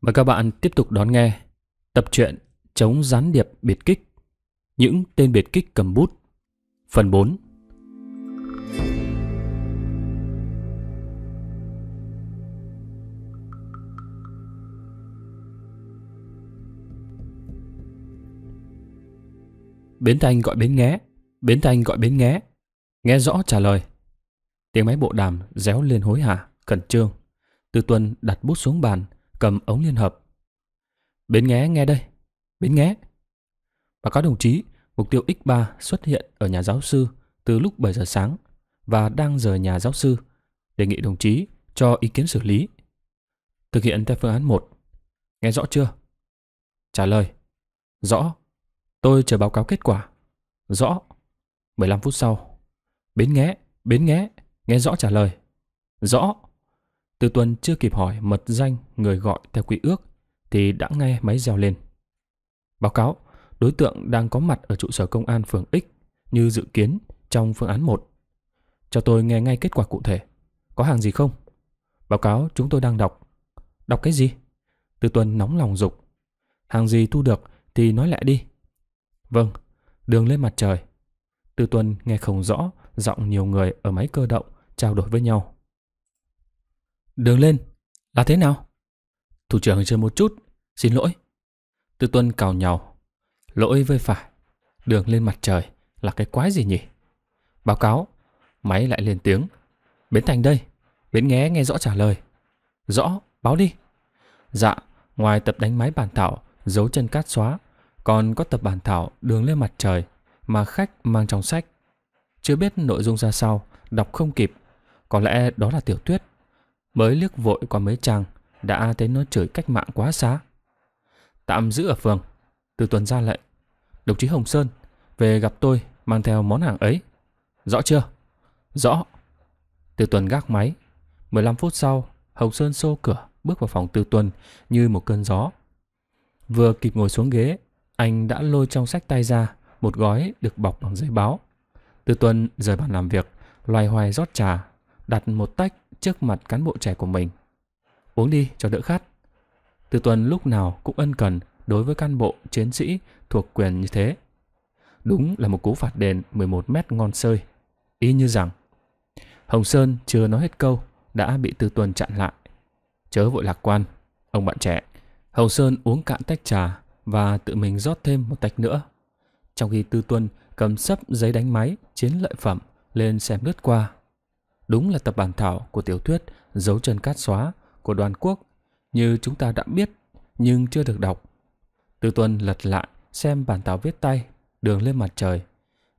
Mời các bạn tiếp tục đón nghe tập truyện Chống gián điệp biệt kích Những tên biệt kích cầm bút Phần 4 Bến Thanh gọi bến nghé Bến Thanh gọi bến nghé Nghe rõ trả lời Tiếng máy bộ đàm réo lên hối hả, khẩn trương tư tuân đặt bút xuống bàn cầm ống liên hợp. Bến nghé nghe đây, bến nghé. Và có đồng chí, mục tiêu X3 xuất hiện ở nhà giáo sư từ lúc 7 giờ sáng và đang rời nhà giáo sư. Đề nghị đồng chí cho ý kiến xử lý. Thực hiện theo phương án 1. Nghe rõ chưa? Trả lời. Rõ. Tôi chờ báo cáo kết quả. Rõ. 15 phút sau. Bến nghé, bến nghé, nghe rõ trả lời. Rõ. Từ tuần chưa kịp hỏi mật danh người gọi theo quy ước thì đã nghe máy reo lên. Báo cáo, đối tượng đang có mặt ở trụ sở công an phường X như dự kiến trong phương án 1. Cho tôi nghe ngay kết quả cụ thể. Có hàng gì không? Báo cáo chúng tôi đang đọc. Đọc cái gì? Từ tuần nóng lòng dục. Hàng gì thu được thì nói lại đi. Vâng, đường lên mặt trời. Từ tuần nghe không rõ giọng nhiều người ở máy cơ động trao đổi với nhau. Đường lên, là thế nào? Thủ trưởng chờ một chút, xin lỗi. Tư tuân cào nhau. Lỗi với phải, đường lên mặt trời là cái quái gì nhỉ? Báo cáo, máy lại lên tiếng. Bến Thành đây, Bến nghe nghe rõ trả lời. Rõ, báo đi. Dạ, ngoài tập đánh máy bàn thảo, dấu chân cát xóa, còn có tập bàn thảo đường lên mặt trời mà khách mang trong sách. Chưa biết nội dung ra sao, đọc không kịp. Có lẽ đó là tiểu thuyết Mới liếc vội qua mấy trang Đã thấy nó chửi cách mạng quá xá Tạm giữ ở phường Từ tuần ra lệnh Đồng chí Hồng Sơn Về gặp tôi mang theo món hàng ấy Rõ chưa? Rõ Từ tuần gác máy 15 phút sau Hồng Sơn xô cửa bước vào phòng từ Tuần như một cơn gió. Vừa kịp ngồi xuống ghế, anh đã lôi trong sách tay ra một gói được bọc bằng giấy báo. từ Tuần rời bàn làm việc, loay hoay rót trà, đặt một tách trước mặt cán bộ trẻ của mình. Uống đi cho đỡ khát. Từ tuần lúc nào cũng ân cần đối với cán bộ, chiến sĩ thuộc quyền như thế. Đúng là một cú phạt đền 11 mét ngon sơi. Ý như rằng, Hồng Sơn chưa nói hết câu, đã bị Tư Tuần chặn lại. Chớ vội lạc quan, ông bạn trẻ. Hồng Sơn uống cạn tách trà và tự mình rót thêm một tách nữa. Trong khi Tư Tuân cầm sấp giấy đánh máy chiến lợi phẩm lên xem lướt qua đúng là tập bản thảo của tiểu thuyết Dấu chân cát xóa của đoàn quốc như chúng ta đã biết nhưng chưa được đọc. Từ tuần lật lại xem bản thảo viết tay Đường lên mặt trời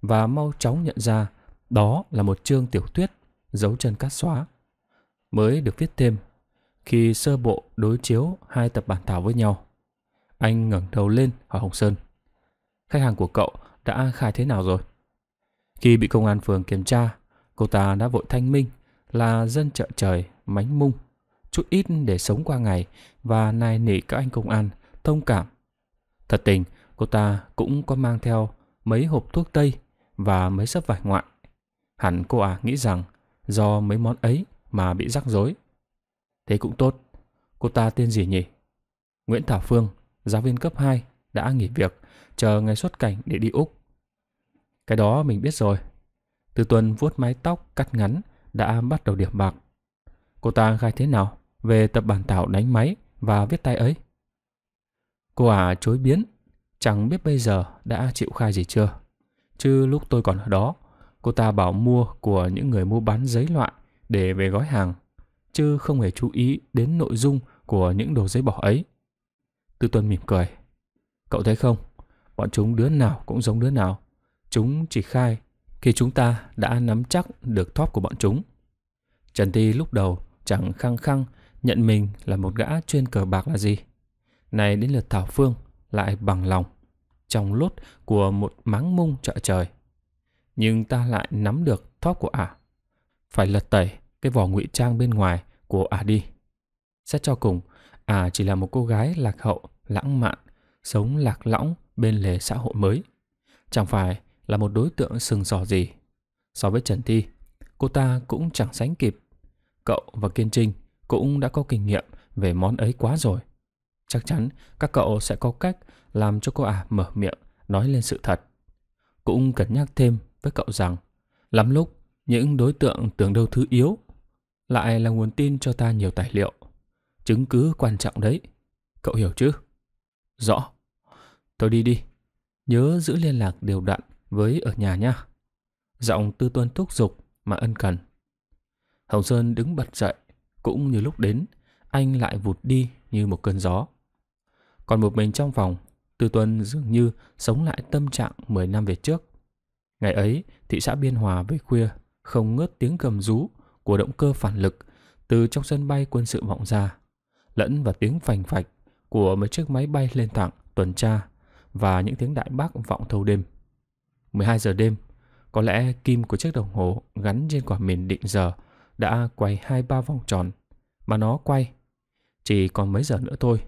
và mau chóng nhận ra đó là một chương tiểu thuyết Dấu chân cát xóa mới được viết thêm khi sơ bộ đối chiếu hai tập bản thảo với nhau. Anh ngẩng đầu lên hỏi Hồng Sơn. Khách hàng của cậu đã khai thế nào rồi? Khi bị công an phường kiểm tra, Cô ta đã vội thanh minh là dân chợ trời, mánh mung, chút ít để sống qua ngày và nài nỉ các anh công an, thông cảm. Thật tình, cô ta cũng có mang theo mấy hộp thuốc tây và mấy sấp vải ngoại. Hẳn cô à nghĩ rằng do mấy món ấy mà bị rắc rối. Thế cũng tốt. Cô ta tên gì nhỉ? Nguyễn Thảo Phương, giáo viên cấp 2, đã nghỉ việc, chờ ngày xuất cảnh để đi Úc. Cái đó mình biết rồi, từ tuần vuốt mái tóc cắt ngắn đã bắt đầu điểm bạc. Cô ta khai thế nào về tập bản thảo đánh máy và viết tay ấy? Cô ả à chối biến, chẳng biết bây giờ đã chịu khai gì chưa. Chứ lúc tôi còn ở đó, cô ta bảo mua của những người mua bán giấy loại để về gói hàng, chứ không hề chú ý đến nội dung của những đồ giấy bỏ ấy. Tư Tuân mỉm cười. Cậu thấy không, bọn chúng đứa nào cũng giống đứa nào. Chúng chỉ khai khi chúng ta đã nắm chắc được thóp của bọn chúng. Trần Ti lúc đầu chẳng khăng khăng nhận mình là một gã chuyên cờ bạc là gì. Này đến lượt Thảo Phương lại bằng lòng, trong lốt của một máng mung trợ trời. Nhưng ta lại nắm được thóp của ả. Phải lật tẩy cái vỏ ngụy trang bên ngoài của ả đi. Xét cho cùng, ả chỉ là một cô gái lạc hậu, lãng mạn, sống lạc lõng bên lề xã hội mới. Chẳng phải là một đối tượng sừng sỏ gì. So với Trần Thi, cô ta cũng chẳng sánh kịp. Cậu và Kiên Trinh cũng đã có kinh nghiệm về món ấy quá rồi. Chắc chắn các cậu sẽ có cách làm cho cô ả à mở miệng nói lên sự thật. Cũng cần nhắc thêm với cậu rằng, lắm lúc những đối tượng tưởng đâu thứ yếu lại là nguồn tin cho ta nhiều tài liệu. Chứng cứ quan trọng đấy. Cậu hiểu chứ? Rõ. Tôi đi đi. Nhớ giữ liên lạc đều đặn với ở nhà nha Giọng tư tuân thúc giục mà ân cần. Hồng Sơn đứng bật dậy, cũng như lúc đến, anh lại vụt đi như một cơn gió. Còn một mình trong phòng, Tư Tuân dường như sống lại tâm trạng 10 năm về trước. Ngày ấy, thị xã Biên Hòa về khuya, không ngớt tiếng gầm rú của động cơ phản lực từ trong sân bay quân sự vọng ra, lẫn vào tiếng phành phạch của mấy chiếc máy bay lên thẳng tuần tra và những tiếng đại bác vọng thâu đêm. 12 giờ đêm, có lẽ kim của chiếc đồng hồ gắn trên quả mìn định giờ đã quay hai ba vòng tròn, mà nó quay. Chỉ còn mấy giờ nữa thôi.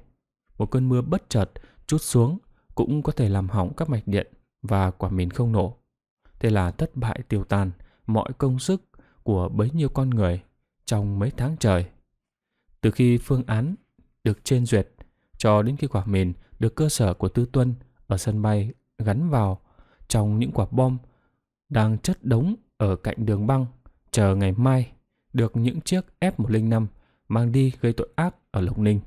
Một cơn mưa bất chợt chút xuống cũng có thể làm hỏng các mạch điện và quả mìn không nổ. Thế là thất bại tiêu tan mọi công sức của bấy nhiêu con người trong mấy tháng trời. Từ khi phương án được trên duyệt cho đến khi quả mìn được cơ sở của Tư Tuân ở sân bay gắn vào trong những quả bom đang chất đống ở cạnh đường băng chờ ngày mai được những chiếc F-105 mang đi gây tội ác ở Lộc Ninh.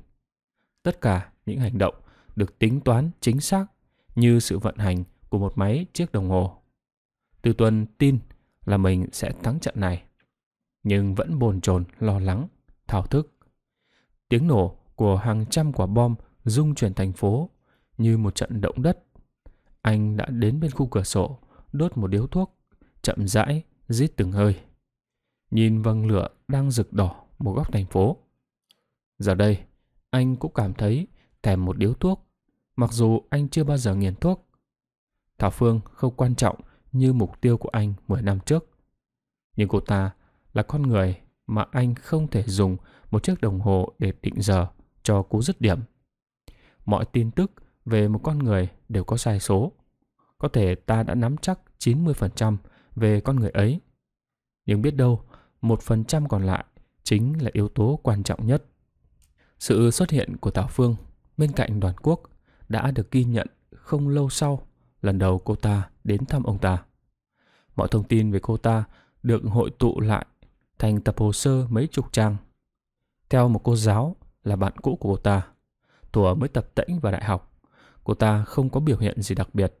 Tất cả những hành động được tính toán chính xác như sự vận hành của một máy chiếc đồng hồ. Từ tuần tin là mình sẽ thắng trận này, nhưng vẫn bồn chồn lo lắng, thao thức. Tiếng nổ của hàng trăm quả bom rung chuyển thành phố như một trận động đất anh đã đến bên khu cửa sổ, đốt một điếu thuốc, chậm rãi, rít từng hơi. Nhìn vầng lửa đang rực đỏ một góc thành phố. Giờ đây, anh cũng cảm thấy thèm một điếu thuốc, mặc dù anh chưa bao giờ nghiền thuốc. Thảo Phương không quan trọng như mục tiêu của anh 10 năm trước. Nhưng cô ta là con người mà anh không thể dùng một chiếc đồng hồ để định giờ cho cú dứt điểm. Mọi tin tức về một con người đều có sai số. Có thể ta đã nắm chắc 90% về con người ấy. Nhưng biết đâu, 1% còn lại chính là yếu tố quan trọng nhất. Sự xuất hiện của Tào Phương bên cạnh đoàn quốc đã được ghi nhận không lâu sau lần đầu cô ta đến thăm ông ta. Mọi thông tin về cô ta được hội tụ lại thành tập hồ sơ mấy chục trang. Theo một cô giáo là bạn cũ của cô ta, thuở mới tập tễnh vào đại học, cô ta không có biểu hiện gì đặc biệt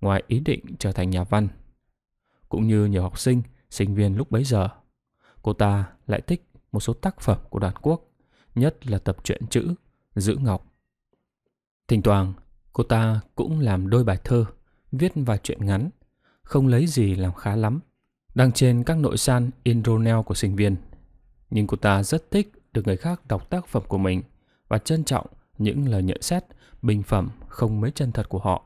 ngoài ý định trở thành nhà văn. Cũng như nhiều học sinh, sinh viên lúc bấy giờ, cô ta lại thích một số tác phẩm của đoàn quốc, nhất là tập truyện chữ Giữ Ngọc. Thỉnh thoảng, cô ta cũng làm đôi bài thơ, viết vài chuyện ngắn, không lấy gì làm khá lắm, đăng trên các nội san Inronel của sinh viên. Nhưng cô ta rất thích được người khác đọc tác phẩm của mình và trân trọng những lời nhận xét bình phẩm không mấy chân thật của họ.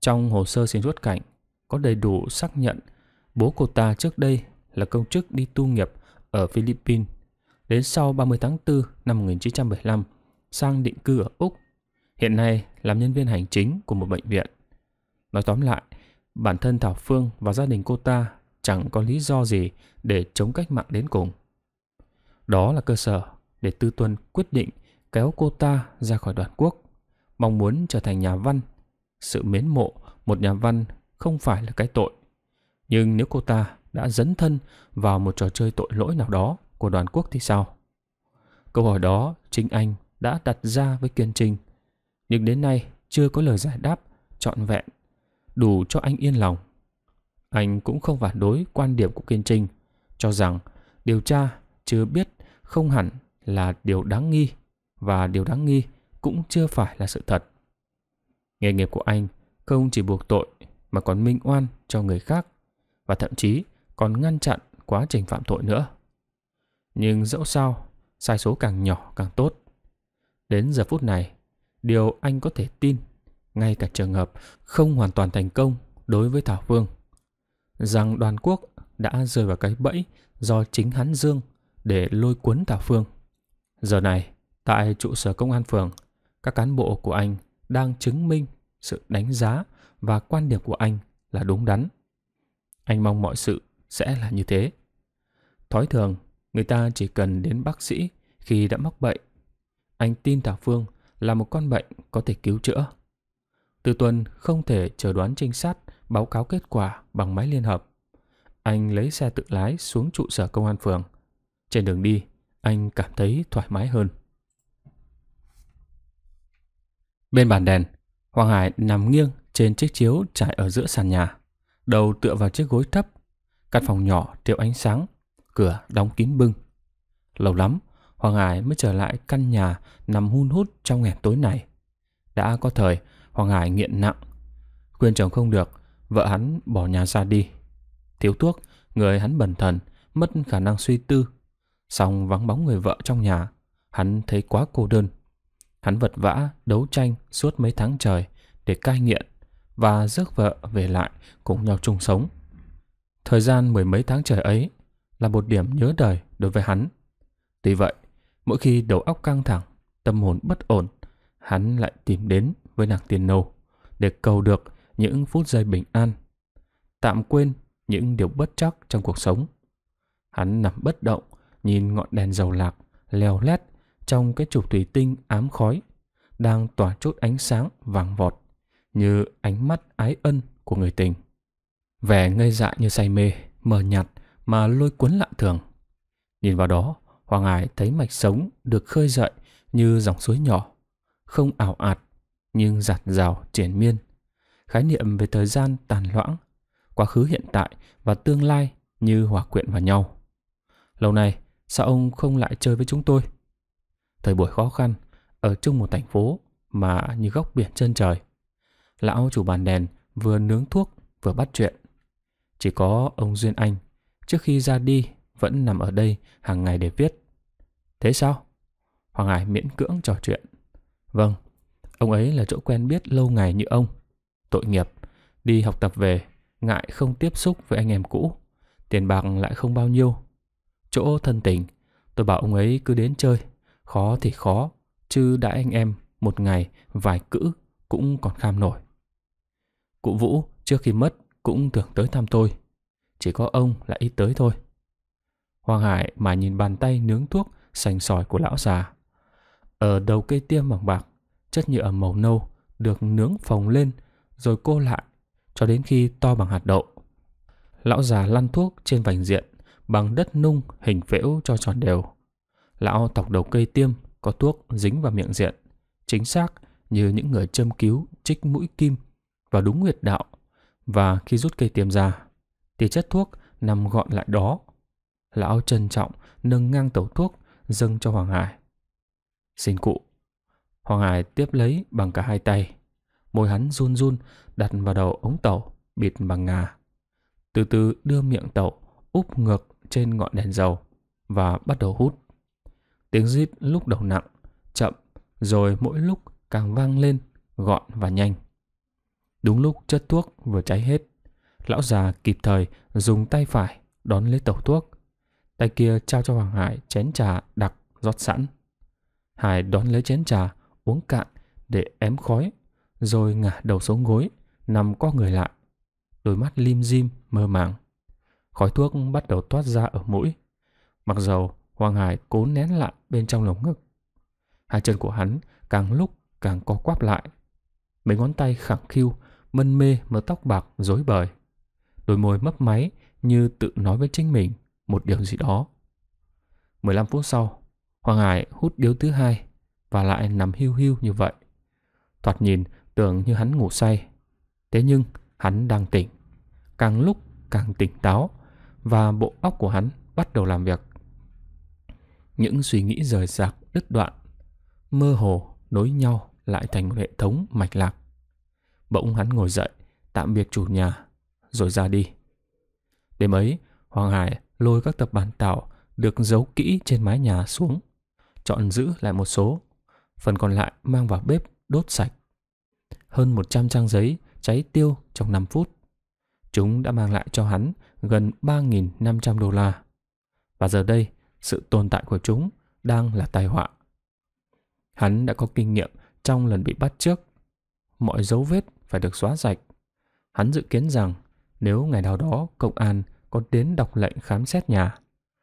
Trong hồ sơ xin xuất cảnh có đầy đủ xác nhận bố cô ta trước đây là công chức đi tu nghiệp ở Philippines. Đến sau 30 tháng 4 năm 1975 sang định cư ở Úc. Hiện nay làm nhân viên hành chính của một bệnh viện. Nói tóm lại, bản thân Thảo Phương và gia đình cô ta chẳng có lý do gì để chống cách mạng đến cùng. Đó là cơ sở để Tư Tuân quyết định kéo cô ta ra khỏi đoàn quốc mong muốn trở thành nhà văn. Sự mến mộ một nhà văn không phải là cái tội. Nhưng nếu cô ta đã dấn thân vào một trò chơi tội lỗi nào đó của đoàn quốc thì sao? Câu hỏi đó chính anh đã đặt ra với Kiên Trinh. Nhưng đến nay chưa có lời giải đáp trọn vẹn, đủ cho anh yên lòng. Anh cũng không phản đối quan điểm của Kiên Trinh, cho rằng điều tra chưa biết không hẳn là điều đáng nghi và điều đáng nghi cũng chưa phải là sự thật. Nghề nghiệp của anh không chỉ buộc tội mà còn minh oan cho người khác và thậm chí còn ngăn chặn quá trình phạm tội nữa. Nhưng dẫu sao, sai số càng nhỏ càng tốt. Đến giờ phút này, điều anh có thể tin, ngay cả trường hợp không hoàn toàn thành công đối với Thảo vương, rằng đoàn quốc đã rơi vào cái bẫy do chính hắn Dương để lôi cuốn Thảo Phương. Giờ này, tại trụ sở công an phường, các cán bộ của anh đang chứng minh sự đánh giá và quan điểm của anh là đúng đắn. Anh mong mọi sự sẽ là như thế. Thói thường, người ta chỉ cần đến bác sĩ khi đã mắc bệnh. Anh tin Thảo Phương là một con bệnh có thể cứu chữa. Từ tuần không thể chờ đoán trinh sát báo cáo kết quả bằng máy liên hợp. Anh lấy xe tự lái xuống trụ sở công an phường. Trên đường đi, anh cảm thấy thoải mái hơn. Bên bàn đèn, Hoàng Hải nằm nghiêng trên chiếc chiếu trải ở giữa sàn nhà, đầu tựa vào chiếc gối thấp. Căn phòng nhỏ thiếu ánh sáng, cửa đóng kín bưng. Lâu lắm, Hoàng Hải mới trở lại căn nhà nằm hun hút trong ngày tối này. Đã có thời, Hoàng Hải nghiện nặng. Khuyên chồng không được, vợ hắn bỏ nhà ra đi. Thiếu thuốc, người hắn bần thần, mất khả năng suy tư. Xong vắng bóng người vợ trong nhà, hắn thấy quá cô đơn Hắn vật vã, đấu tranh suốt mấy tháng trời để cai nghiện và rước vợ về lại cùng nhau chung sống. Thời gian mười mấy tháng trời ấy là một điểm nhớ đời đối với hắn. Tuy vậy, mỗi khi đầu óc căng thẳng, tâm hồn bất ổn, hắn lại tìm đến với nàng tiền nâu để cầu được những phút giây bình an, tạm quên những điều bất chắc trong cuộc sống. Hắn nằm bất động, nhìn ngọn đèn dầu lạc, leo lét trong cái chụp thủy tinh ám khói đang tỏa chút ánh sáng vàng vọt như ánh mắt ái ân của người tình. Vẻ ngây dại như say mê, mờ nhạt mà lôi cuốn lạ thường. Nhìn vào đó, Hoàng Hải thấy mạch sống được khơi dậy như dòng suối nhỏ, không ảo ạt nhưng giạt rào triển miên. Khái niệm về thời gian tàn loãng, quá khứ hiện tại và tương lai như hòa quyện vào nhau. Lâu nay, sao ông không lại chơi với chúng tôi? Thời buổi khó khăn, ở chung một thành phố mà như góc biển chân trời. Lão chủ bàn đèn vừa nướng thuốc vừa bắt chuyện. Chỉ có ông Duyên Anh trước khi ra đi vẫn nằm ở đây hàng ngày để viết. Thế sao? Hoàng Hải miễn cưỡng trò chuyện. Vâng, ông ấy là chỗ quen biết lâu ngày như ông. Tội nghiệp, đi học tập về, ngại không tiếp xúc với anh em cũ, tiền bạc lại không bao nhiêu. Chỗ thân tình, tôi bảo ông ấy cứ đến chơi, Khó thì khó, chứ đã anh em một ngày vài cữ cũng còn kham nổi. Cụ Vũ trước khi mất cũng thường tới thăm tôi. Chỉ có ông là ít tới thôi. Hoàng Hải mà nhìn bàn tay nướng thuốc sành sỏi của lão già. Ở đầu cây tiêm bằng bạc, chất nhựa màu nâu được nướng phồng lên rồi cô lại cho đến khi to bằng hạt đậu. Lão già lăn thuốc trên vành diện bằng đất nung hình phễu cho tròn đều lão tọc đầu cây tiêm có thuốc dính vào miệng diện, chính xác như những người châm cứu trích mũi kim và đúng huyệt đạo và khi rút cây tiêm ra thì chất thuốc nằm gọn lại đó. Lão trân trọng nâng ngang tẩu thuốc dâng cho Hoàng Hải. Xin cụ. Hoàng Hải tiếp lấy bằng cả hai tay. Môi hắn run run đặt vào đầu ống tàu bịt bằng ngà. Từ từ đưa miệng tàu úp ngược trên ngọn đèn dầu và bắt đầu hút. Tiếng rít lúc đầu nặng, chậm, rồi mỗi lúc càng vang lên, gọn và nhanh. Đúng lúc chất thuốc vừa cháy hết, lão già kịp thời dùng tay phải đón lấy tẩu thuốc. Tay kia trao cho Hoàng Hải chén trà đặc rót sẵn. Hải đón lấy chén trà, uống cạn để ém khói, rồi ngả đầu xuống gối, nằm co người lại. Đôi mắt lim dim, mơ màng. Khói thuốc bắt đầu toát ra ở mũi. Mặc dầu Hoàng Hải cố nén lại bên trong lồng ngực. Hai chân của hắn càng lúc càng co quắp lại. Mấy ngón tay khẳng khiu, mân mê mớ tóc bạc rối bời. Đôi môi mấp máy như tự nói với chính mình một điều gì đó. 15 phút sau, Hoàng Hải hút điếu thứ hai và lại nằm hưu hưu như vậy. Thoạt nhìn tưởng như hắn ngủ say. Thế nhưng hắn đang tỉnh. Càng lúc càng tỉnh táo và bộ óc của hắn bắt đầu làm việc những suy nghĩ rời rạc đứt đoạn mơ hồ nối nhau lại thành một hệ thống mạch lạc bỗng hắn ngồi dậy tạm biệt chủ nhà rồi ra đi đêm ấy hoàng hải lôi các tập bản thảo được giấu kỹ trên mái nhà xuống chọn giữ lại một số phần còn lại mang vào bếp đốt sạch hơn 100 trang giấy cháy tiêu trong 5 phút chúng đã mang lại cho hắn gần 3.500 đô la và giờ đây sự tồn tại của chúng đang là tai họa. Hắn đã có kinh nghiệm trong lần bị bắt trước. Mọi dấu vết phải được xóa sạch. Hắn dự kiến rằng nếu ngày nào đó công an có đến đọc lệnh khám xét nhà,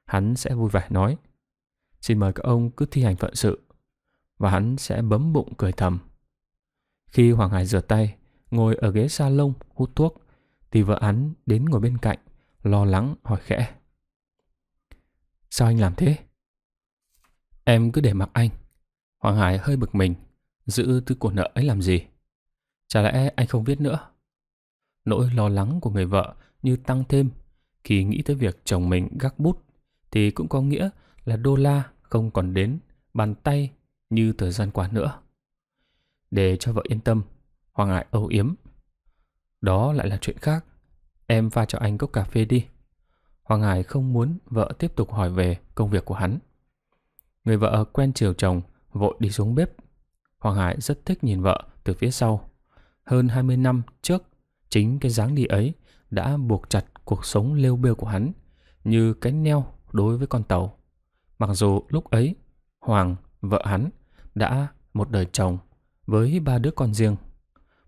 hắn sẽ vui vẻ nói Xin mời các ông cứ thi hành phận sự. Và hắn sẽ bấm bụng cười thầm. Khi Hoàng Hải rửa tay, ngồi ở ghế salon hút thuốc, thì vợ hắn đến ngồi bên cạnh, lo lắng hỏi khẽ. Sao anh làm thế? Em cứ để mặc anh. Hoàng Hải hơi bực mình, giữ tư của nợ ấy làm gì? Chả lẽ anh không viết nữa? Nỗi lo lắng của người vợ như tăng thêm khi nghĩ tới việc chồng mình gác bút thì cũng có nghĩa là đô la không còn đến bàn tay như thời gian qua nữa. Để cho vợ yên tâm, Hoàng Hải âu yếm. Đó lại là chuyện khác. Em pha cho anh cốc cà phê đi. Hoàng Hải không muốn vợ tiếp tục hỏi về công việc của hắn. Người vợ quen chiều chồng, vội đi xuống bếp. Hoàng Hải rất thích nhìn vợ từ phía sau. Hơn 20 năm trước, chính cái dáng đi ấy đã buộc chặt cuộc sống lêu bêu của hắn như cái neo đối với con tàu. Mặc dù lúc ấy, Hoàng, vợ hắn, đã một đời chồng với ba đứa con riêng.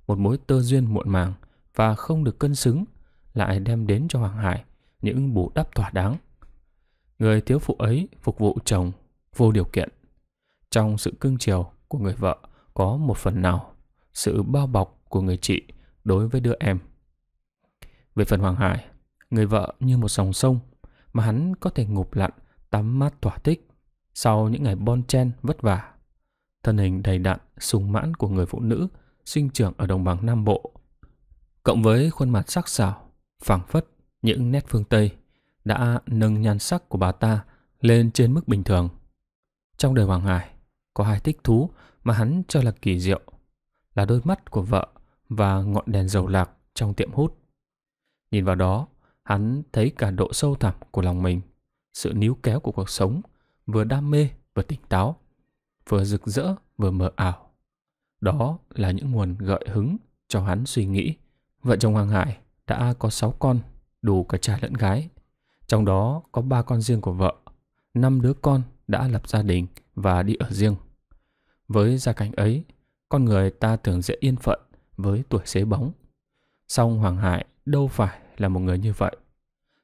Một mối tơ duyên muộn màng và không được cân xứng lại đem đến cho Hoàng Hải những bù đắp thỏa đáng. Người thiếu phụ ấy phục vụ chồng vô điều kiện. Trong sự cưng chiều của người vợ có một phần nào sự bao bọc của người chị đối với đứa em. Về phần Hoàng Hải, người vợ như một dòng sông mà hắn có thể ngụp lặn, tắm mát thỏa thích sau những ngày bon chen vất vả. Thân hình đầy đặn, sung mãn của người phụ nữ sinh trưởng ở đồng bằng Nam Bộ. Cộng với khuôn mặt sắc sảo, phảng phất những nét phương Tây đã nâng nhan sắc của bà ta lên trên mức bình thường. Trong đời Hoàng Hải, có hai thích thú mà hắn cho là kỳ diệu, là đôi mắt của vợ và ngọn đèn dầu lạc trong tiệm hút. Nhìn vào đó, hắn thấy cả độ sâu thẳm của lòng mình, sự níu kéo của cuộc sống, vừa đam mê vừa tỉnh táo, vừa rực rỡ vừa mờ ảo. Đó là những nguồn gợi hứng cho hắn suy nghĩ. Vợ chồng Hoàng Hải đã có sáu con đủ cả trai lẫn gái. Trong đó có ba con riêng của vợ, năm đứa con đã lập gia đình và đi ở riêng. Với gia cảnh ấy, con người ta thường dễ yên phận với tuổi xế bóng. Song Hoàng Hải đâu phải là một người như vậy.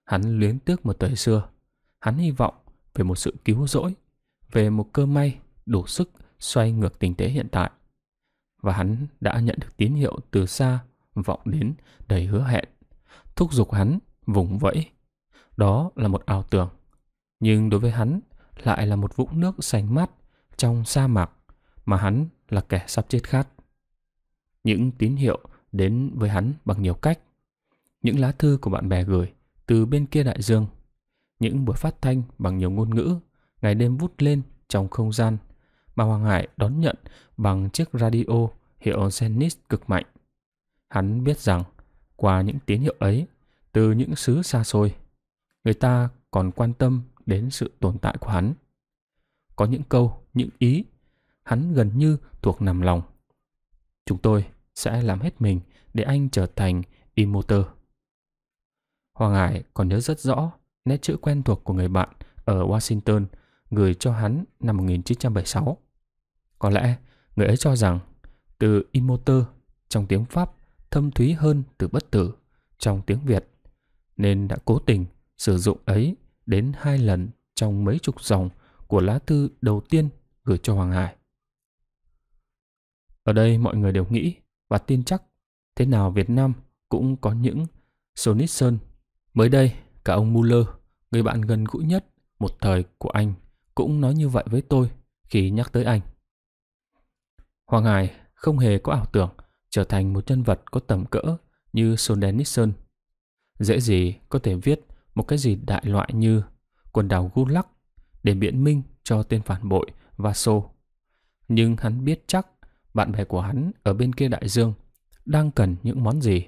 Hắn luyến tiếc một thời xưa, hắn hy vọng về một sự cứu rỗi, về một cơ may đủ sức xoay ngược tình thế hiện tại. Và hắn đã nhận được tín hiệu từ xa vọng đến đầy hứa hẹn thúc giục hắn vùng vẫy. Đó là một ảo tưởng, nhưng đối với hắn lại là một vũng nước xanh mát trong sa mạc mà hắn là kẻ sắp chết khát. Những tín hiệu đến với hắn bằng nhiều cách. Những lá thư của bạn bè gửi từ bên kia đại dương, những buổi phát thanh bằng nhiều ngôn ngữ ngày đêm vút lên trong không gian mà Hoàng Hải đón nhận bằng chiếc radio hiệu Zenith cực mạnh. Hắn biết rằng qua những tín hiệu ấy, từ những xứ xa xôi, người ta còn quan tâm đến sự tồn tại của hắn. Có những câu, những ý, hắn gần như thuộc nằm lòng. Chúng tôi sẽ làm hết mình để anh trở thành Immotor. Hoàng Hải còn nhớ rất rõ nét chữ quen thuộc của người bạn ở Washington gửi cho hắn năm 1976. Có lẽ người ấy cho rằng từ Immotor trong tiếng Pháp thâm thúy hơn từ bất tử trong tiếng Việt, nên đã cố tình sử dụng ấy đến hai lần trong mấy chục dòng của lá thư đầu tiên gửi cho Hoàng Hải. Ở đây mọi người đều nghĩ và tin chắc thế nào Việt Nam cũng có những Sonisson. Mới đây, cả ông Muller, người bạn gần gũi nhất một thời của anh, cũng nói như vậy với tôi khi nhắc tới anh. Hoàng Hải không hề có ảo tưởng trở thành một nhân vật có tầm cỡ như Sonden Nixon. Dễ gì có thể viết một cái gì đại loại như quần đảo Gulag để biện minh cho tên phản bội Vaso. Nhưng hắn biết chắc bạn bè của hắn ở bên kia đại dương đang cần những món gì.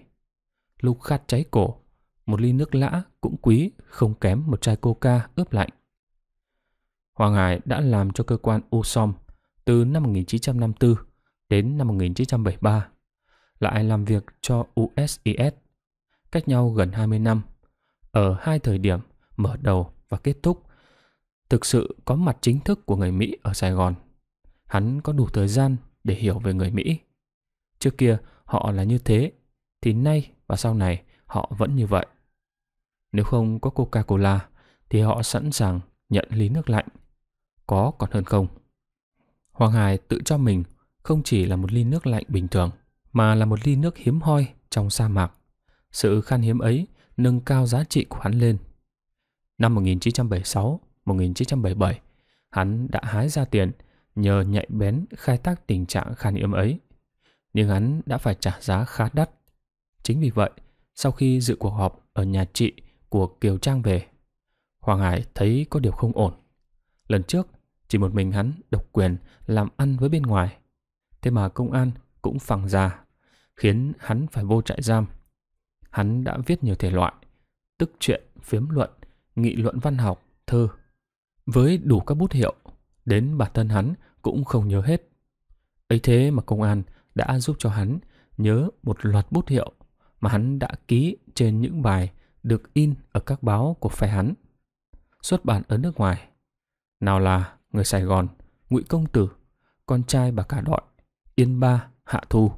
lúc khát cháy cổ, một ly nước lã cũng quý không kém một chai coca ướp lạnh. Hoàng Hải đã làm cho cơ quan USOM từ năm 1954 đến năm 1973 lại làm việc cho USIS, cách nhau gần 20 năm, ở hai thời điểm mở đầu và kết thúc, thực sự có mặt chính thức của người Mỹ ở Sài Gòn. Hắn có đủ thời gian để hiểu về người Mỹ. Trước kia họ là như thế, thì nay và sau này họ vẫn như vậy. Nếu không có Coca-Cola thì họ sẵn sàng nhận ly nước lạnh. Có còn hơn không? Hoàng Hải tự cho mình không chỉ là một ly nước lạnh bình thường – mà là một ly nước hiếm hoi trong sa mạc. Sự khan hiếm ấy nâng cao giá trị của hắn lên. Năm 1976, 1977, hắn đã hái ra tiền nhờ nhạy bén khai thác tình trạng khan hiếm ấy. Nhưng hắn đã phải trả giá khá đắt. Chính vì vậy, sau khi dự cuộc họp ở nhà chị của Kiều Trang về, Hoàng Hải thấy có điều không ổn. Lần trước, chỉ một mình hắn độc quyền làm ăn với bên ngoài. Thế mà công an cũng phẳng ra khiến hắn phải vô trại giam. Hắn đã viết nhiều thể loại, tức truyện, phiếm luận, nghị luận văn học, thơ. Với đủ các bút hiệu, đến bản thân hắn cũng không nhớ hết. ấy thế mà công an đã giúp cho hắn nhớ một loạt bút hiệu mà hắn đã ký trên những bài được in ở các báo của phe hắn, xuất bản ở nước ngoài. Nào là người Sài Gòn, Ngụy Công Tử, con trai bà cả đội, Yên Ba, Hạ Thu.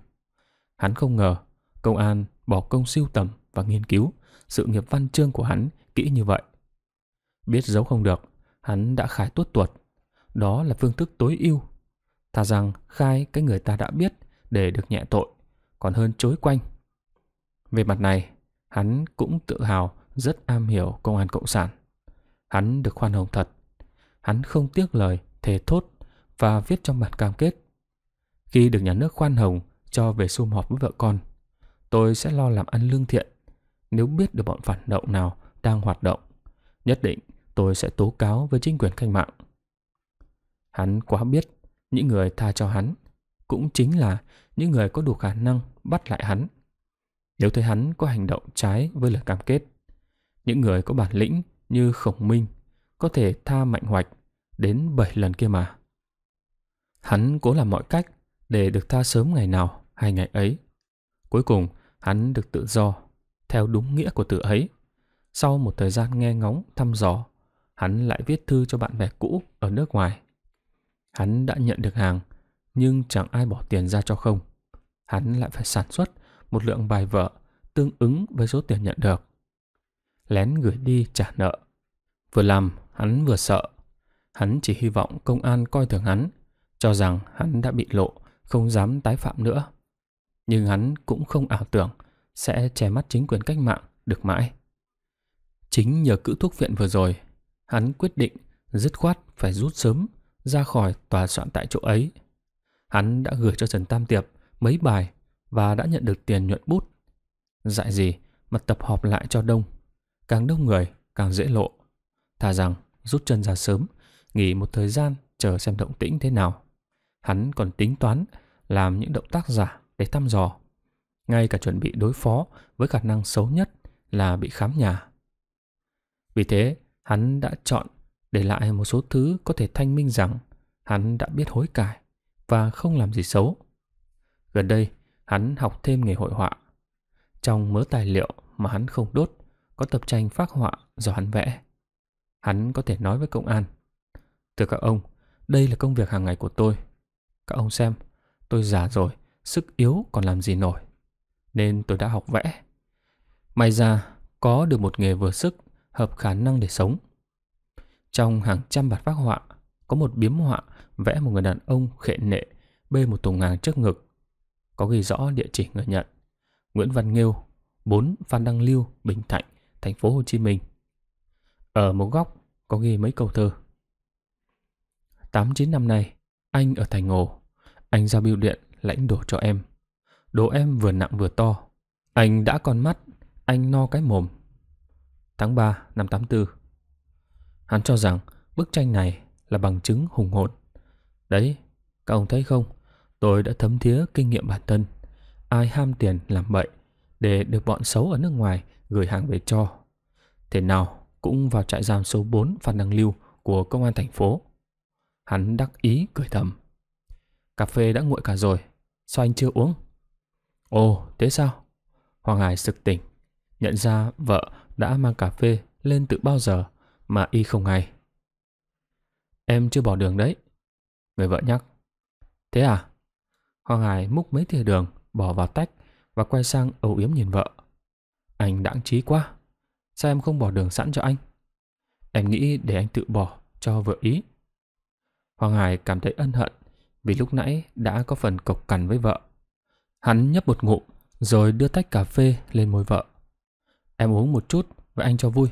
Hắn không ngờ, công an bỏ công siêu tầm và nghiên cứu sự nghiệp văn chương của hắn kỹ như vậy. Biết giấu không được, hắn đã khai tuốt tuột. Đó là phương thức tối ưu. Thà rằng khai cái người ta đã biết để được nhẹ tội, còn hơn chối quanh. Về mặt này, hắn cũng tự hào rất am hiểu công an cộng sản. Hắn được khoan hồng thật. Hắn không tiếc lời thề thốt và viết trong bản cam kết. Khi được nhà nước khoan hồng cho về sum họp với vợ con. Tôi sẽ lo làm ăn lương thiện. Nếu biết được bọn phản động nào đang hoạt động, nhất định tôi sẽ tố cáo với chính quyền cách mạng. Hắn quá biết những người tha cho hắn cũng chính là những người có đủ khả năng bắt lại hắn. Nếu thấy hắn có hành động trái với lời cam kết, những người có bản lĩnh như Khổng Minh có thể tha Mạnh Hoạch đến 7 lần kia mà. Hắn cố làm mọi cách để được tha sớm ngày nào hay ngày ấy. Cuối cùng, hắn được tự do, theo đúng nghĩa của từ ấy. Sau một thời gian nghe ngóng, thăm dò, hắn lại viết thư cho bạn bè cũ ở nước ngoài. Hắn đã nhận được hàng, nhưng chẳng ai bỏ tiền ra cho không. Hắn lại phải sản xuất một lượng bài vợ tương ứng với số tiền nhận được. Lén gửi đi trả nợ. Vừa làm, hắn vừa sợ. Hắn chỉ hy vọng công an coi thường hắn, cho rằng hắn đã bị lộ không dám tái phạm nữa. Nhưng hắn cũng không ảo tưởng sẽ che mắt chính quyền cách mạng được mãi. Chính nhờ cữ thuốc viện vừa rồi, hắn quyết định dứt khoát phải rút sớm ra khỏi tòa soạn tại chỗ ấy. Hắn đã gửi cho Trần Tam Tiệp mấy bài và đã nhận được tiền nhuận bút. Dại gì mà tập họp lại cho đông, càng đông người càng dễ lộ. Thà rằng rút chân ra sớm, nghỉ một thời gian chờ xem động tĩnh thế nào. Hắn còn tính toán làm những động tác giả để thăm dò. Ngay cả chuẩn bị đối phó với khả năng xấu nhất là bị khám nhà. Vì thế, hắn đã chọn để lại một số thứ có thể thanh minh rằng hắn đã biết hối cải và không làm gì xấu. Gần đây, hắn học thêm nghề hội họa. Trong mớ tài liệu mà hắn không đốt, có tập tranh phác họa do hắn vẽ. Hắn có thể nói với công an. Thưa các ông, đây là công việc hàng ngày của tôi. Các ông xem, tôi già rồi, sức yếu còn làm gì nổi. Nên tôi đã học vẽ. May ra, có được một nghề vừa sức, hợp khả năng để sống. Trong hàng trăm bản phác họa, có một biếm họa vẽ một người đàn ông khệ nệ bê một thùng hàng trước ngực. Có ghi rõ địa chỉ người nhận. Nguyễn Văn Nghêu, 4 Phan Đăng Lưu, Bình Thạnh, thành phố Hồ Chí Minh. Ở một góc có ghi mấy câu thơ. 89 năm nay, anh ở thành Hồ anh ra bưu điện lãnh đồ cho em. Đồ em vừa nặng vừa to. Anh đã con mắt, anh no cái mồm. Tháng 3 năm 84 Hắn cho rằng bức tranh này là bằng chứng hùng hồn. Đấy, các ông thấy không? Tôi đã thấm thía kinh nghiệm bản thân. Ai ham tiền làm bậy để được bọn xấu ở nước ngoài gửi hàng về cho. Thế nào cũng vào trại giam số 4 Phan Đăng Lưu của công an thành phố. Hắn đắc ý cười thầm. Cà phê đã nguội cả rồi, sao anh chưa uống? Ồ, thế sao? Hoàng Hải sực tỉnh, nhận ra vợ đã mang cà phê lên từ bao giờ mà y không hay. Em chưa bỏ đường đấy. Người vợ nhắc. Thế à? Hoàng Hải múc mấy thìa đường, bỏ vào tách và quay sang âu yếm nhìn vợ. Anh đãng trí quá. Sao em không bỏ đường sẵn cho anh? Em nghĩ để anh tự bỏ cho vợ ý. Hoàng Hải cảm thấy ân hận vì lúc nãy đã có phần cộc cằn với vợ. Hắn nhấp một ngụm rồi đưa tách cà phê lên môi vợ. Em uống một chút và anh cho vui.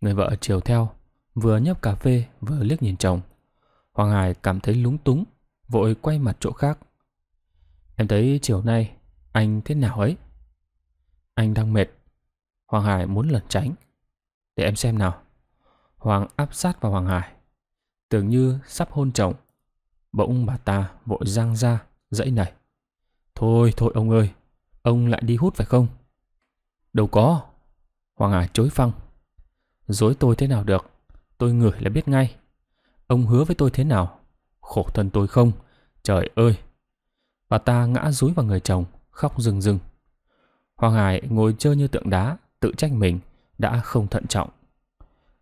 Người vợ chiều theo, vừa nhấp cà phê vừa liếc nhìn chồng. Hoàng Hải cảm thấy lúng túng, vội quay mặt chỗ khác. Em thấy chiều nay anh thế nào ấy? Anh đang mệt. Hoàng Hải muốn lẩn tránh. Để em xem nào. Hoàng áp sát vào Hoàng Hải. Tưởng như sắp hôn chồng Bỗng bà ta vội răng ra, dãy này. Thôi, thôi ông ơi, ông lại đi hút phải không? Đâu có. Hoàng Hà chối phăng. Dối tôi thế nào được, tôi ngửi là biết ngay. Ông hứa với tôi thế nào? Khổ thân tôi không? Trời ơi! Bà ta ngã rúi vào người chồng, khóc rừng rừng. Hoàng Hải ngồi chơi như tượng đá, tự trách mình, đã không thận trọng.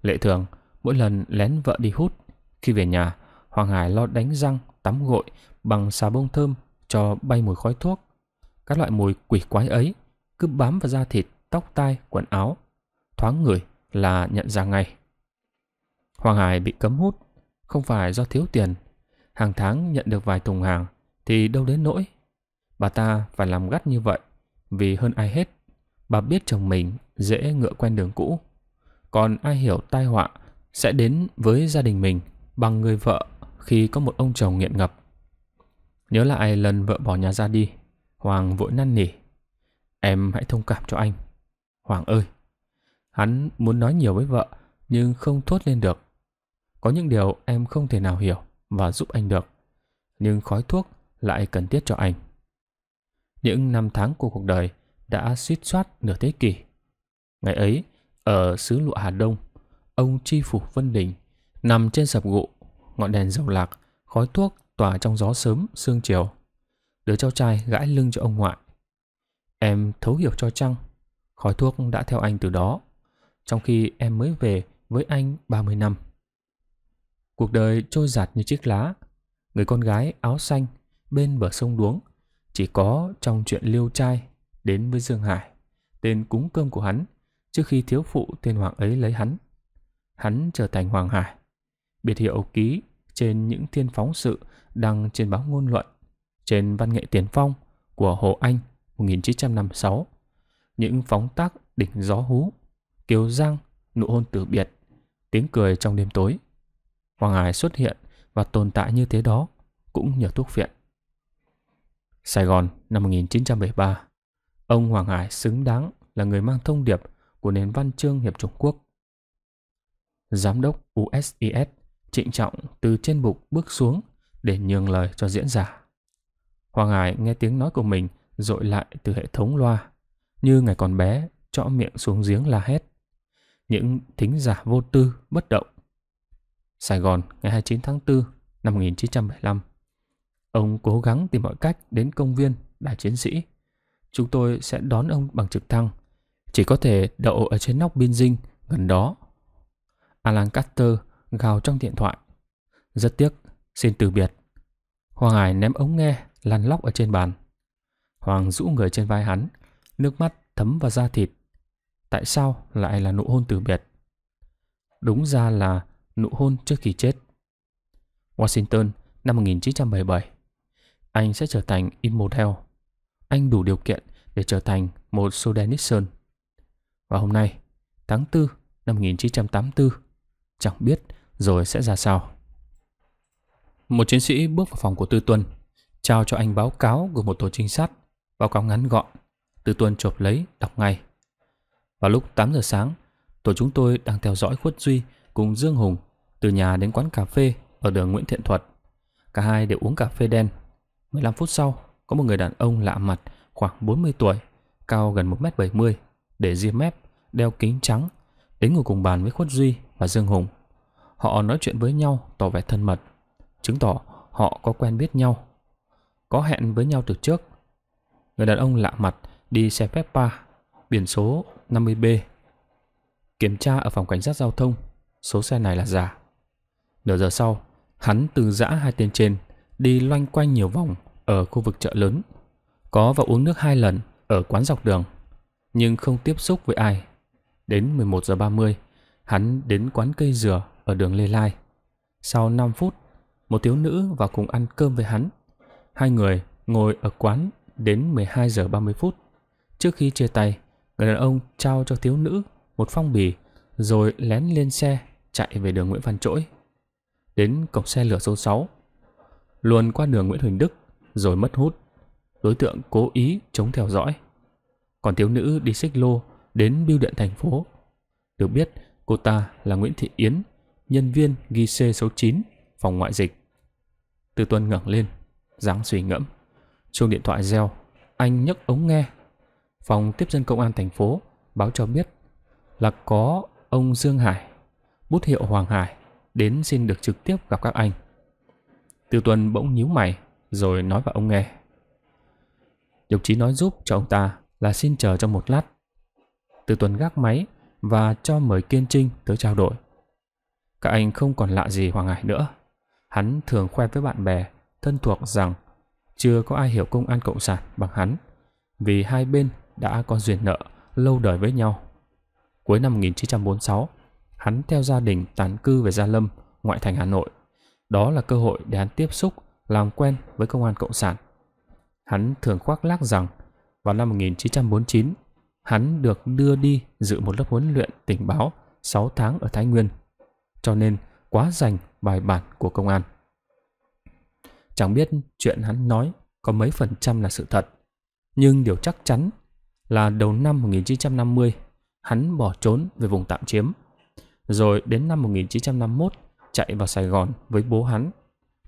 Lệ thường, mỗi lần lén vợ đi hút, khi về nhà, Hoàng Hải lo đánh răng, tắm gội bằng xà bông thơm cho bay mùi khói thuốc. Các loại mùi quỷ quái ấy cứ bám vào da thịt, tóc tai, quần áo. Thoáng người là nhận ra ngay. Hoàng Hải bị cấm hút, không phải do thiếu tiền. Hàng tháng nhận được vài thùng hàng thì đâu đến nỗi. Bà ta phải làm gắt như vậy vì hơn ai hết, bà biết chồng mình dễ ngựa quen đường cũ. Còn ai hiểu tai họa sẽ đến với gia đình mình bằng người vợ khi có một ông chồng nghiện ngập. Nhớ lại lần vợ bỏ nhà ra đi, Hoàng vội năn nỉ. Em hãy thông cảm cho anh. Hoàng ơi! Hắn muốn nói nhiều với vợ, nhưng không thốt lên được. Có những điều em không thể nào hiểu và giúp anh được. Nhưng khói thuốc lại cần thiết cho anh. Những năm tháng của cuộc đời đã suýt soát nửa thế kỷ. Ngày ấy, ở xứ lụa Hà Đông, ông Tri Phủ Vân Đình nằm trên sập gụ ngọn đèn dầu lạc, khói thuốc tỏa trong gió sớm, sương chiều. Đứa cháu trai gãi lưng cho ông ngoại. Em thấu hiểu cho chăng? Khói thuốc đã theo anh từ đó, trong khi em mới về với anh 30 năm. Cuộc đời trôi giạt như chiếc lá, người con gái áo xanh bên bờ sông đuống chỉ có trong chuyện liêu trai đến với Dương Hải, tên cúng cơm của hắn trước khi thiếu phụ tên Hoàng ấy lấy hắn. Hắn trở thành Hoàng Hải, biệt hiệu ký trên những thiên phóng sự đăng trên báo ngôn luận, trên văn nghệ tiền phong của Hồ Anh 1956, những phóng tác đỉnh gió hú, kiều giang, nụ hôn từ biệt, tiếng cười trong đêm tối. Hoàng Hải xuất hiện và tồn tại như thế đó cũng nhờ thuốc phiện. Sài Gòn năm 1973, ông Hoàng Hải xứng đáng là người mang thông điệp của nền văn chương hiệp Trung Quốc. Giám đốc USIS trịnh trọng từ trên bục bước xuống để nhường lời cho diễn giả. Hoàng Hải nghe tiếng nói của mình dội lại từ hệ thống loa. Như ngày còn bé, trõ miệng xuống giếng la hét. Những thính giả vô tư, bất động. Sài Gòn, ngày 29 tháng 4 năm 1975. Ông cố gắng tìm mọi cách đến công viên Đại Chiến Sĩ. Chúng tôi sẽ đón ông bằng trực thăng. Chỉ có thể đậu ở trên nóc biên Dinh gần đó. Alan Carter gào trong điện thoại. Rất tiếc, xin từ biệt. Hoàng Hải ném ống nghe, lăn lóc ở trên bàn. Hoàng rũ người trên vai hắn, nước mắt thấm vào da thịt. Tại sao lại là nụ hôn từ biệt? Đúng ra là nụ hôn trước khi chết. Washington, năm 1977. Anh sẽ trở thành immortal. Anh đủ điều kiện để trở thành một Soda Và hôm nay, tháng 4 năm 1984, chẳng biết rồi sẽ ra sao. Một chiến sĩ bước vào phòng của Tư Tuân, trao cho anh báo cáo của một tổ trinh sát, báo cáo ngắn gọn. Tư Tuân chộp lấy, đọc ngay. Vào lúc 8 giờ sáng, tổ chúng tôi đang theo dõi Khuất Duy cùng Dương Hùng từ nhà đến quán cà phê ở đường Nguyễn Thiện Thuật. Cả hai đều uống cà phê đen. 15 phút sau, có một người đàn ông lạ mặt khoảng 40 tuổi, cao gần 1m70, để ria mép, đeo kính trắng, đến ngồi cùng bàn với Khuất Duy và Dương Hùng. Họ nói chuyện với nhau tỏ vẻ thân mật, chứng tỏ họ có quen biết nhau, có hẹn với nhau từ trước. Người đàn ông lạ mặt đi xe phép biển số 50B. Kiểm tra ở phòng cảnh sát giao thông, số xe này là giả. Nửa giờ sau, hắn từ giã hai tên trên đi loanh quanh nhiều vòng ở khu vực chợ lớn. Có vào uống nước hai lần ở quán dọc đường, nhưng không tiếp xúc với ai. Đến 11 giờ 30, hắn đến quán cây dừa ở đường Lê Lai. Sau 5 phút, một thiếu nữ vào cùng ăn cơm với hắn. Hai người ngồi ở quán đến 12 giờ 30 phút. Trước khi chia tay, người đàn ông trao cho thiếu nữ một phong bì rồi lén lên xe chạy về đường Nguyễn Văn Trỗi. Đến cổng xe lửa số 6, luồn qua đường Nguyễn Huỳnh Đức rồi mất hút. Đối tượng cố ý chống theo dõi. Còn thiếu nữ đi xích lô đến bưu điện thành phố. Được biết cô ta là Nguyễn Thị Yến, nhân viên ghi C số 9, phòng ngoại dịch. Từ Tuân ngẩng lên, dáng suy ngẫm. Chuông điện thoại reo, anh nhấc ống nghe. Phòng tiếp dân công an thành phố báo cho biết là có ông Dương Hải, bút hiệu Hoàng Hải, đến xin được trực tiếp gặp các anh. Từ Tuân bỗng nhíu mày, rồi nói vào ông nghe. Đồng chí nói giúp cho ông ta là xin chờ trong một lát. Từ Tuân gác máy và cho mời Kiên Trinh tới trao đổi. Các anh không còn lạ gì Hoàng Hải nữa. Hắn thường khoe với bạn bè, thân thuộc rằng chưa có ai hiểu công an cộng sản bằng hắn vì hai bên đã có duyên nợ lâu đời với nhau. Cuối năm 1946, hắn theo gia đình tán cư về Gia Lâm, ngoại thành Hà Nội. Đó là cơ hội để hắn tiếp xúc, làm quen với công an cộng sản. Hắn thường khoác lác rằng vào năm 1949, hắn được đưa đi dự một lớp huấn luyện tình báo 6 tháng ở Thái Nguyên cho nên quá rành bài bản của công an. Chẳng biết chuyện hắn nói có mấy phần trăm là sự thật, nhưng điều chắc chắn là đầu năm 1950 hắn bỏ trốn về vùng tạm chiếm, rồi đến năm 1951 chạy vào Sài Gòn với bố hắn,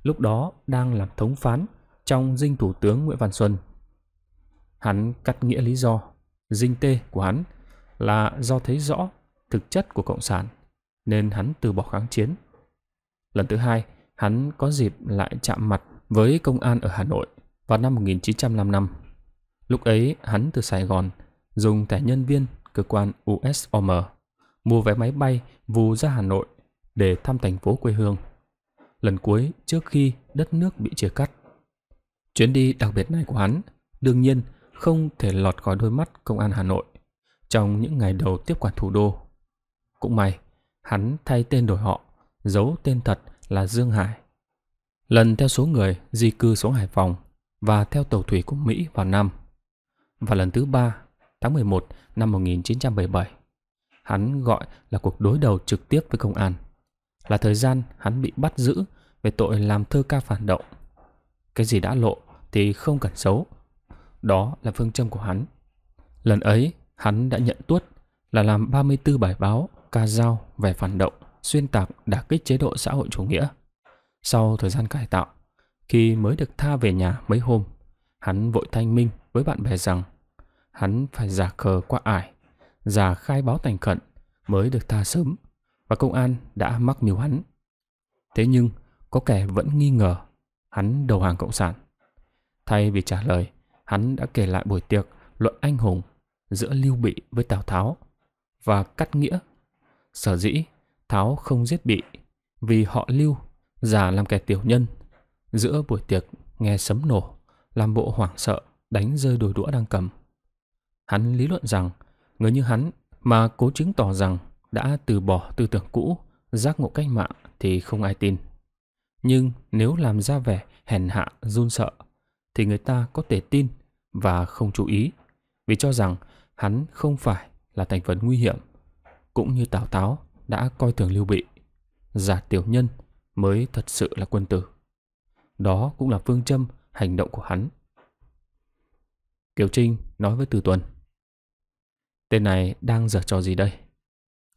lúc đó đang làm thống phán trong dinh thủ tướng Nguyễn Văn Xuân. Hắn cắt nghĩa lý do, dinh tê của hắn là do thấy rõ thực chất của Cộng sản nên hắn từ bỏ kháng chiến. Lần thứ hai, hắn có dịp lại chạm mặt với công an ở Hà Nội vào năm 1955. Lúc ấy, hắn từ Sài Gòn dùng thẻ nhân viên cơ quan USOM mua vé máy bay vù ra Hà Nội để thăm thành phố quê hương. Lần cuối trước khi đất nước bị chia cắt. Chuyến đi đặc biệt này của hắn đương nhiên không thể lọt khỏi đôi mắt công an Hà Nội trong những ngày đầu tiếp quản thủ đô. Cũng may, Hắn thay tên đổi họ, giấu tên thật là Dương Hải. Lần theo số người di cư xuống Hải Phòng và theo tàu thủy của Mỹ vào năm Và lần thứ ba, tháng 11 năm 1977, hắn gọi là cuộc đối đầu trực tiếp với công an. Là thời gian hắn bị bắt giữ về tội làm thơ ca phản động. Cái gì đã lộ thì không cần xấu. Đó là phương châm của hắn. Lần ấy, hắn đã nhận tuốt là làm 34 bài báo ca dao về phản động, xuyên tạc đả kích chế độ xã hội chủ nghĩa. Sau thời gian cải tạo, khi mới được tha về nhà mấy hôm, hắn vội thanh minh với bạn bè rằng hắn phải giả khờ qua ải, giả khai báo thành khẩn mới được tha sớm và công an đã mắc mưu hắn. Thế nhưng có kẻ vẫn nghi ngờ hắn đầu hàng cộng sản. Thay vì trả lời, hắn đã kể lại buổi tiệc luận anh hùng giữa Lưu Bị với Tào Tháo và cắt nghĩa Sở dĩ Tháo không giết bị Vì họ lưu già làm kẻ tiểu nhân Giữa buổi tiệc nghe sấm nổ Làm bộ hoảng sợ Đánh rơi đồi đũa đang cầm Hắn lý luận rằng Người như hắn mà cố chứng tỏ rằng Đã từ bỏ tư tưởng cũ Giác ngộ cách mạng thì không ai tin Nhưng nếu làm ra vẻ Hèn hạ run sợ Thì người ta có thể tin Và không chú ý Vì cho rằng hắn không phải là thành phần nguy hiểm cũng như Tào Táo đã coi thường Lưu Bị. Giả tiểu nhân mới thật sự là quân tử. Đó cũng là phương châm hành động của hắn. Kiều Trinh nói với Từ Tuần. Tên này đang giở trò gì đây?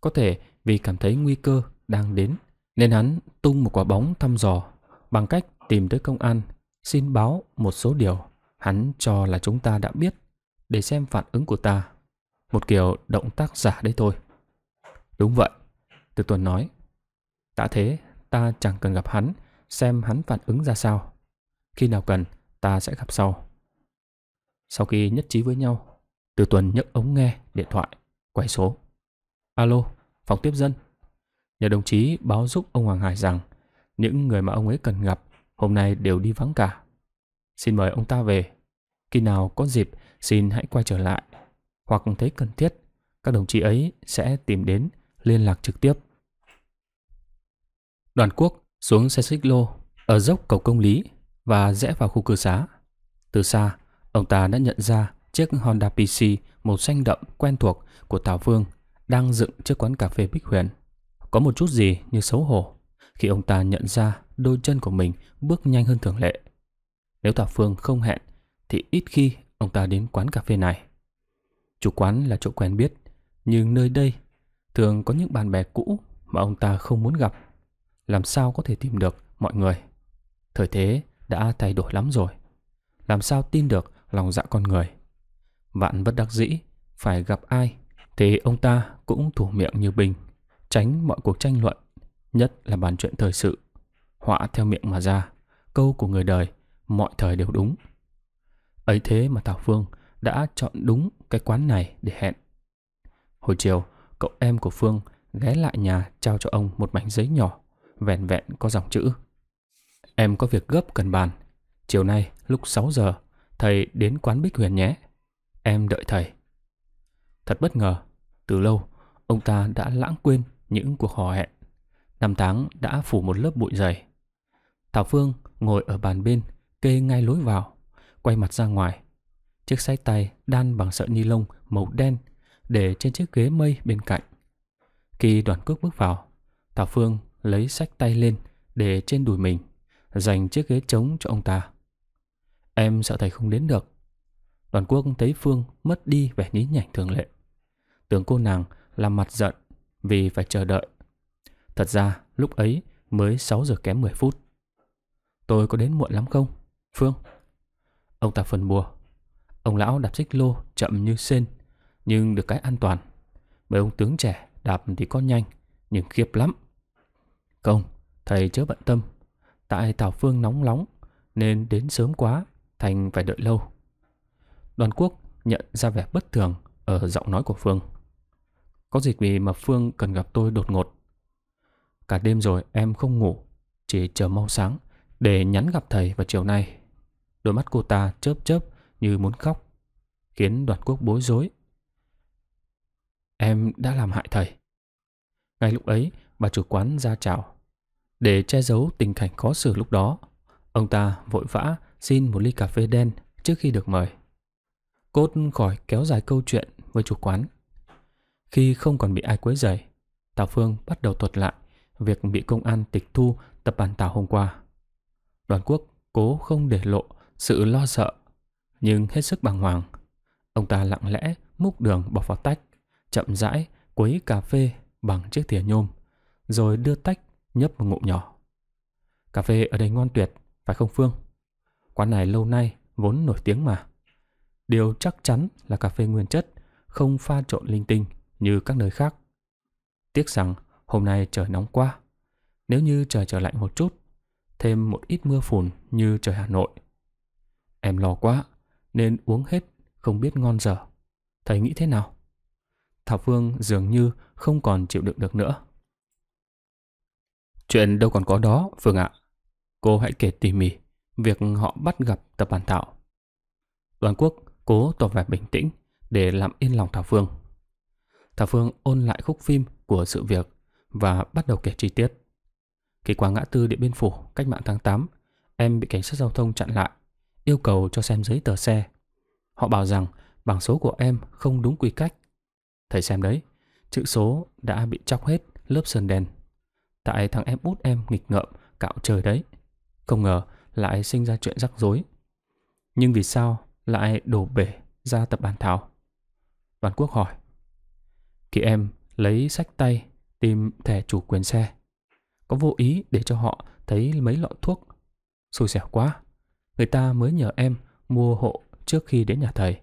Có thể vì cảm thấy nguy cơ đang đến nên hắn tung một quả bóng thăm dò bằng cách tìm tới công an xin báo một số điều hắn cho là chúng ta đã biết để xem phản ứng của ta. Một kiểu động tác giả đấy thôi. Đúng vậy, Từ Tuần nói. tạ thế, ta chẳng cần gặp hắn, xem hắn phản ứng ra sao. Khi nào cần, ta sẽ gặp sau. Sau khi nhất trí với nhau, Từ Tuần nhấc ống nghe, điện thoại, quay số. Alo, phòng tiếp dân. Nhờ đồng chí báo giúp ông Hoàng Hải rằng những người mà ông ấy cần gặp hôm nay đều đi vắng cả. Xin mời ông ta về. Khi nào có dịp, xin hãy quay trở lại. Hoặc thấy cần thiết, các đồng chí ấy sẽ tìm đến liên lạc trực tiếp. Đoàn quốc xuống xe xích lô ở dốc cầu công lý và rẽ vào khu cư xá. Từ xa, ông ta đã nhận ra chiếc Honda PC màu xanh đậm quen thuộc của Tào Vương đang dựng trước quán cà phê Bích Huyền. Có một chút gì như xấu hổ khi ông ta nhận ra đôi chân của mình bước nhanh hơn thường lệ. Nếu Tào Phương không hẹn thì ít khi ông ta đến quán cà phê này. Chủ quán là chỗ quen biết, nhưng nơi đây Thường có những bạn bè cũ mà ông ta không muốn gặp, làm sao có thể tìm được mọi người. Thời thế đã thay đổi lắm rồi, làm sao tin được lòng dạ con người. Vạn bất đắc dĩ, phải gặp ai thì ông ta cũng thủ miệng như bình, tránh mọi cuộc tranh luận, nhất là bàn chuyện thời sự. Họa theo miệng mà ra, câu của người đời mọi thời đều đúng. Ấy thế mà Thảo Phương đã chọn đúng cái quán này để hẹn. Hồi chiều, cậu em của Phương ghé lại nhà trao cho ông một mảnh giấy nhỏ, vẹn vẹn có dòng chữ. Em có việc gấp cần bàn. Chiều nay lúc 6 giờ, thầy đến quán Bích Huyền nhé. Em đợi thầy. Thật bất ngờ, từ lâu ông ta đã lãng quên những cuộc hò hẹn. Năm tháng đã phủ một lớp bụi dày. Thảo Phương ngồi ở bàn bên, kê ngay lối vào, quay mặt ra ngoài. Chiếc sách tay đan bằng sợi ni lông màu đen để trên chiếc ghế mây bên cạnh. Khi đoàn cước bước vào, Thảo Phương lấy sách tay lên để trên đùi mình, dành chiếc ghế trống cho ông ta. Em sợ thầy không đến được. Đoàn quốc thấy Phương mất đi vẻ nhí nhảnh thường lệ. Tưởng cô nàng làm mặt giận vì phải chờ đợi. Thật ra lúc ấy mới 6 giờ kém 10 phút. Tôi có đến muộn lắm không? Phương. Ông ta phần bùa. Ông lão đạp xích lô chậm như sên nhưng được cái an toàn mấy ông tướng trẻ đạp thì có nhanh Nhưng khiếp lắm Không, thầy chớ bận tâm Tại Tào Phương nóng nóng Nên đến sớm quá Thành phải đợi lâu Đoàn quốc nhận ra vẻ bất thường Ở giọng nói của Phương Có việc gì mà Phương cần gặp tôi đột ngột Cả đêm rồi em không ngủ Chỉ chờ mau sáng Để nhắn gặp thầy vào chiều nay Đôi mắt cô ta chớp chớp như muốn khóc Khiến đoàn quốc bối rối Em đã làm hại thầy. Ngay lúc ấy, bà chủ quán ra chào. Để che giấu tình cảnh khó xử lúc đó, ông ta vội vã xin một ly cà phê đen trước khi được mời. Cốt khỏi kéo dài câu chuyện với chủ quán. Khi không còn bị ai quấy rầy, Tào Phương bắt đầu thuật lại việc bị công an tịch thu tập bản Tào hôm qua. Đoàn quốc cố không để lộ sự lo sợ, nhưng hết sức bàng hoàng. Ông ta lặng lẽ múc đường bỏ vào tách chậm rãi quấy cà phê bằng chiếc thìa nhôm, rồi đưa tách nhấp một ngụm nhỏ. Cà phê ở đây ngon tuyệt, phải không Phương? Quán này lâu nay vốn nổi tiếng mà. Điều chắc chắn là cà phê nguyên chất, không pha trộn linh tinh như các nơi khác. Tiếc rằng hôm nay trời nóng quá. Nếu như trời trở lạnh một chút, thêm một ít mưa phùn như trời Hà Nội. Em lo quá, nên uống hết không biết ngon dở. Thầy nghĩ thế nào? Thảo Phương dường như không còn chịu đựng được nữa. Chuyện đâu còn có đó, Phương ạ. Cô hãy kể tỉ mỉ việc họ bắt gặp tập bàn Thảo. Đoàn Quốc cố tỏ vẻ bình tĩnh để làm yên lòng Thảo Phương. Thảo Phương ôn lại khúc phim của sự việc và bắt đầu kể chi tiết. Khi qua ngã tư Điện Biên Phủ cách mạng tháng 8, em bị cảnh sát giao thông chặn lại, yêu cầu cho xem giấy tờ xe. Họ bảo rằng bảng số của em không đúng quy cách Thầy xem đấy, chữ số đã bị chóc hết lớp sơn đen. Tại thằng em út em nghịch ngợm, cạo trời đấy. Không ngờ lại sinh ra chuyện rắc rối. Nhưng vì sao lại đổ bể ra tập bàn thảo? Đoàn Quốc hỏi. Kỳ em lấy sách tay tìm thẻ chủ quyền xe. Có vô ý để cho họ thấy mấy lọ thuốc. Xui xẻo quá. Người ta mới nhờ em mua hộ trước khi đến nhà thầy.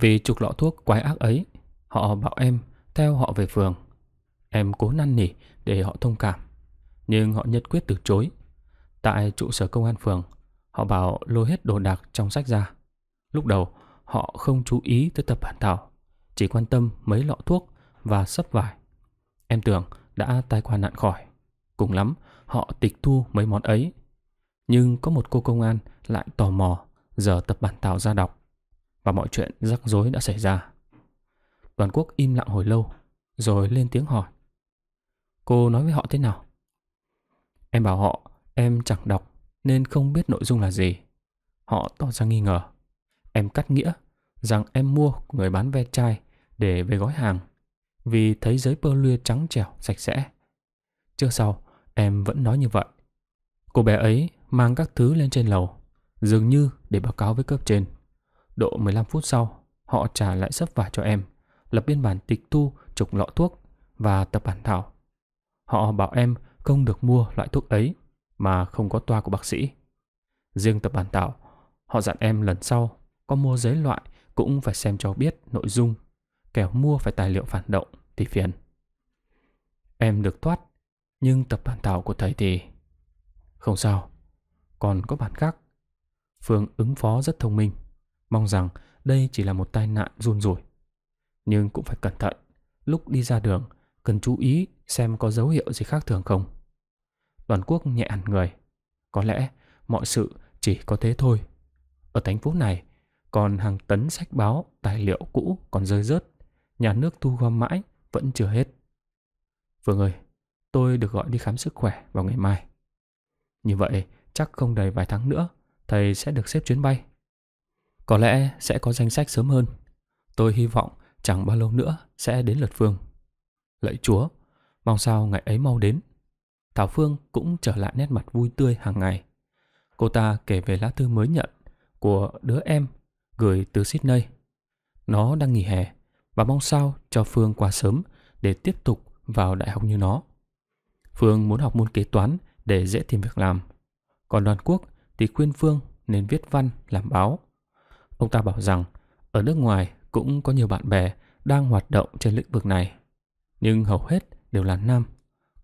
Vì chục lọ thuốc quái ác ấy Họ bảo em theo họ về phường. Em cố năn nỉ để họ thông cảm. Nhưng họ nhất quyết từ chối. Tại trụ sở công an phường, họ bảo lôi hết đồ đạc trong sách ra. Lúc đầu, họ không chú ý tới tập bản thảo, chỉ quan tâm mấy lọ thuốc và sấp vải. Em tưởng đã tai qua nạn khỏi. Cùng lắm, họ tịch thu mấy món ấy. Nhưng có một cô công an lại tò mò giờ tập bản thảo ra đọc và mọi chuyện rắc rối đã xảy ra. Toàn quốc im lặng hồi lâu, rồi lên tiếng hỏi. Cô nói với họ thế nào? Em bảo họ em chẳng đọc nên không biết nội dung là gì. Họ tỏ ra nghi ngờ. Em cắt nghĩa rằng em mua người bán ve chai để về gói hàng vì thấy giấy pơ lưa trắng trẻo sạch sẽ. Trước sau, em vẫn nói như vậy. Cô bé ấy mang các thứ lên trên lầu, dường như để báo cáo với cấp trên. Độ 15 phút sau, họ trả lại sấp vải cho em lập biên bản tịch thu chục lọ thuốc và tập bản thảo. Họ bảo em không được mua loại thuốc ấy mà không có toa của bác sĩ. Riêng tập bản thảo, họ dặn em lần sau có mua giấy loại cũng phải xem cho biết nội dung, kẻo mua phải tài liệu phản động thì phiền. Em được thoát, nhưng tập bản thảo của thầy thì không sao, còn có bản khác. Phương ứng phó rất thông minh, mong rằng đây chỉ là một tai nạn run rủi nhưng cũng phải cẩn thận. Lúc đi ra đường, cần chú ý xem có dấu hiệu gì khác thường không. Toàn quốc nhẹ hẳn người. Có lẽ mọi sự chỉ có thế thôi. Ở thành phố này, còn hàng tấn sách báo, tài liệu cũ còn rơi rớt. Nhà nước thu gom mãi, vẫn chưa hết. Phương ơi, tôi được gọi đi khám sức khỏe vào ngày mai. Như vậy, chắc không đầy vài tháng nữa, thầy sẽ được xếp chuyến bay. Có lẽ sẽ có danh sách sớm hơn. Tôi hy vọng Chẳng bao lâu nữa sẽ đến lượt Phương Lạy chúa Mong sao ngày ấy mau đến Thảo Phương cũng trở lại nét mặt vui tươi hàng ngày Cô ta kể về lá thư mới nhận Của đứa em Gửi từ Sydney Nó đang nghỉ hè Và mong sao cho Phương qua sớm Để tiếp tục vào đại học như nó Phương muốn học môn kế toán Để dễ tìm việc làm Còn đoàn quốc thì khuyên Phương nên viết văn làm báo Ông ta bảo rằng ở nước ngoài cũng có nhiều bạn bè đang hoạt động trên lĩnh vực này, nhưng hầu hết đều là nam,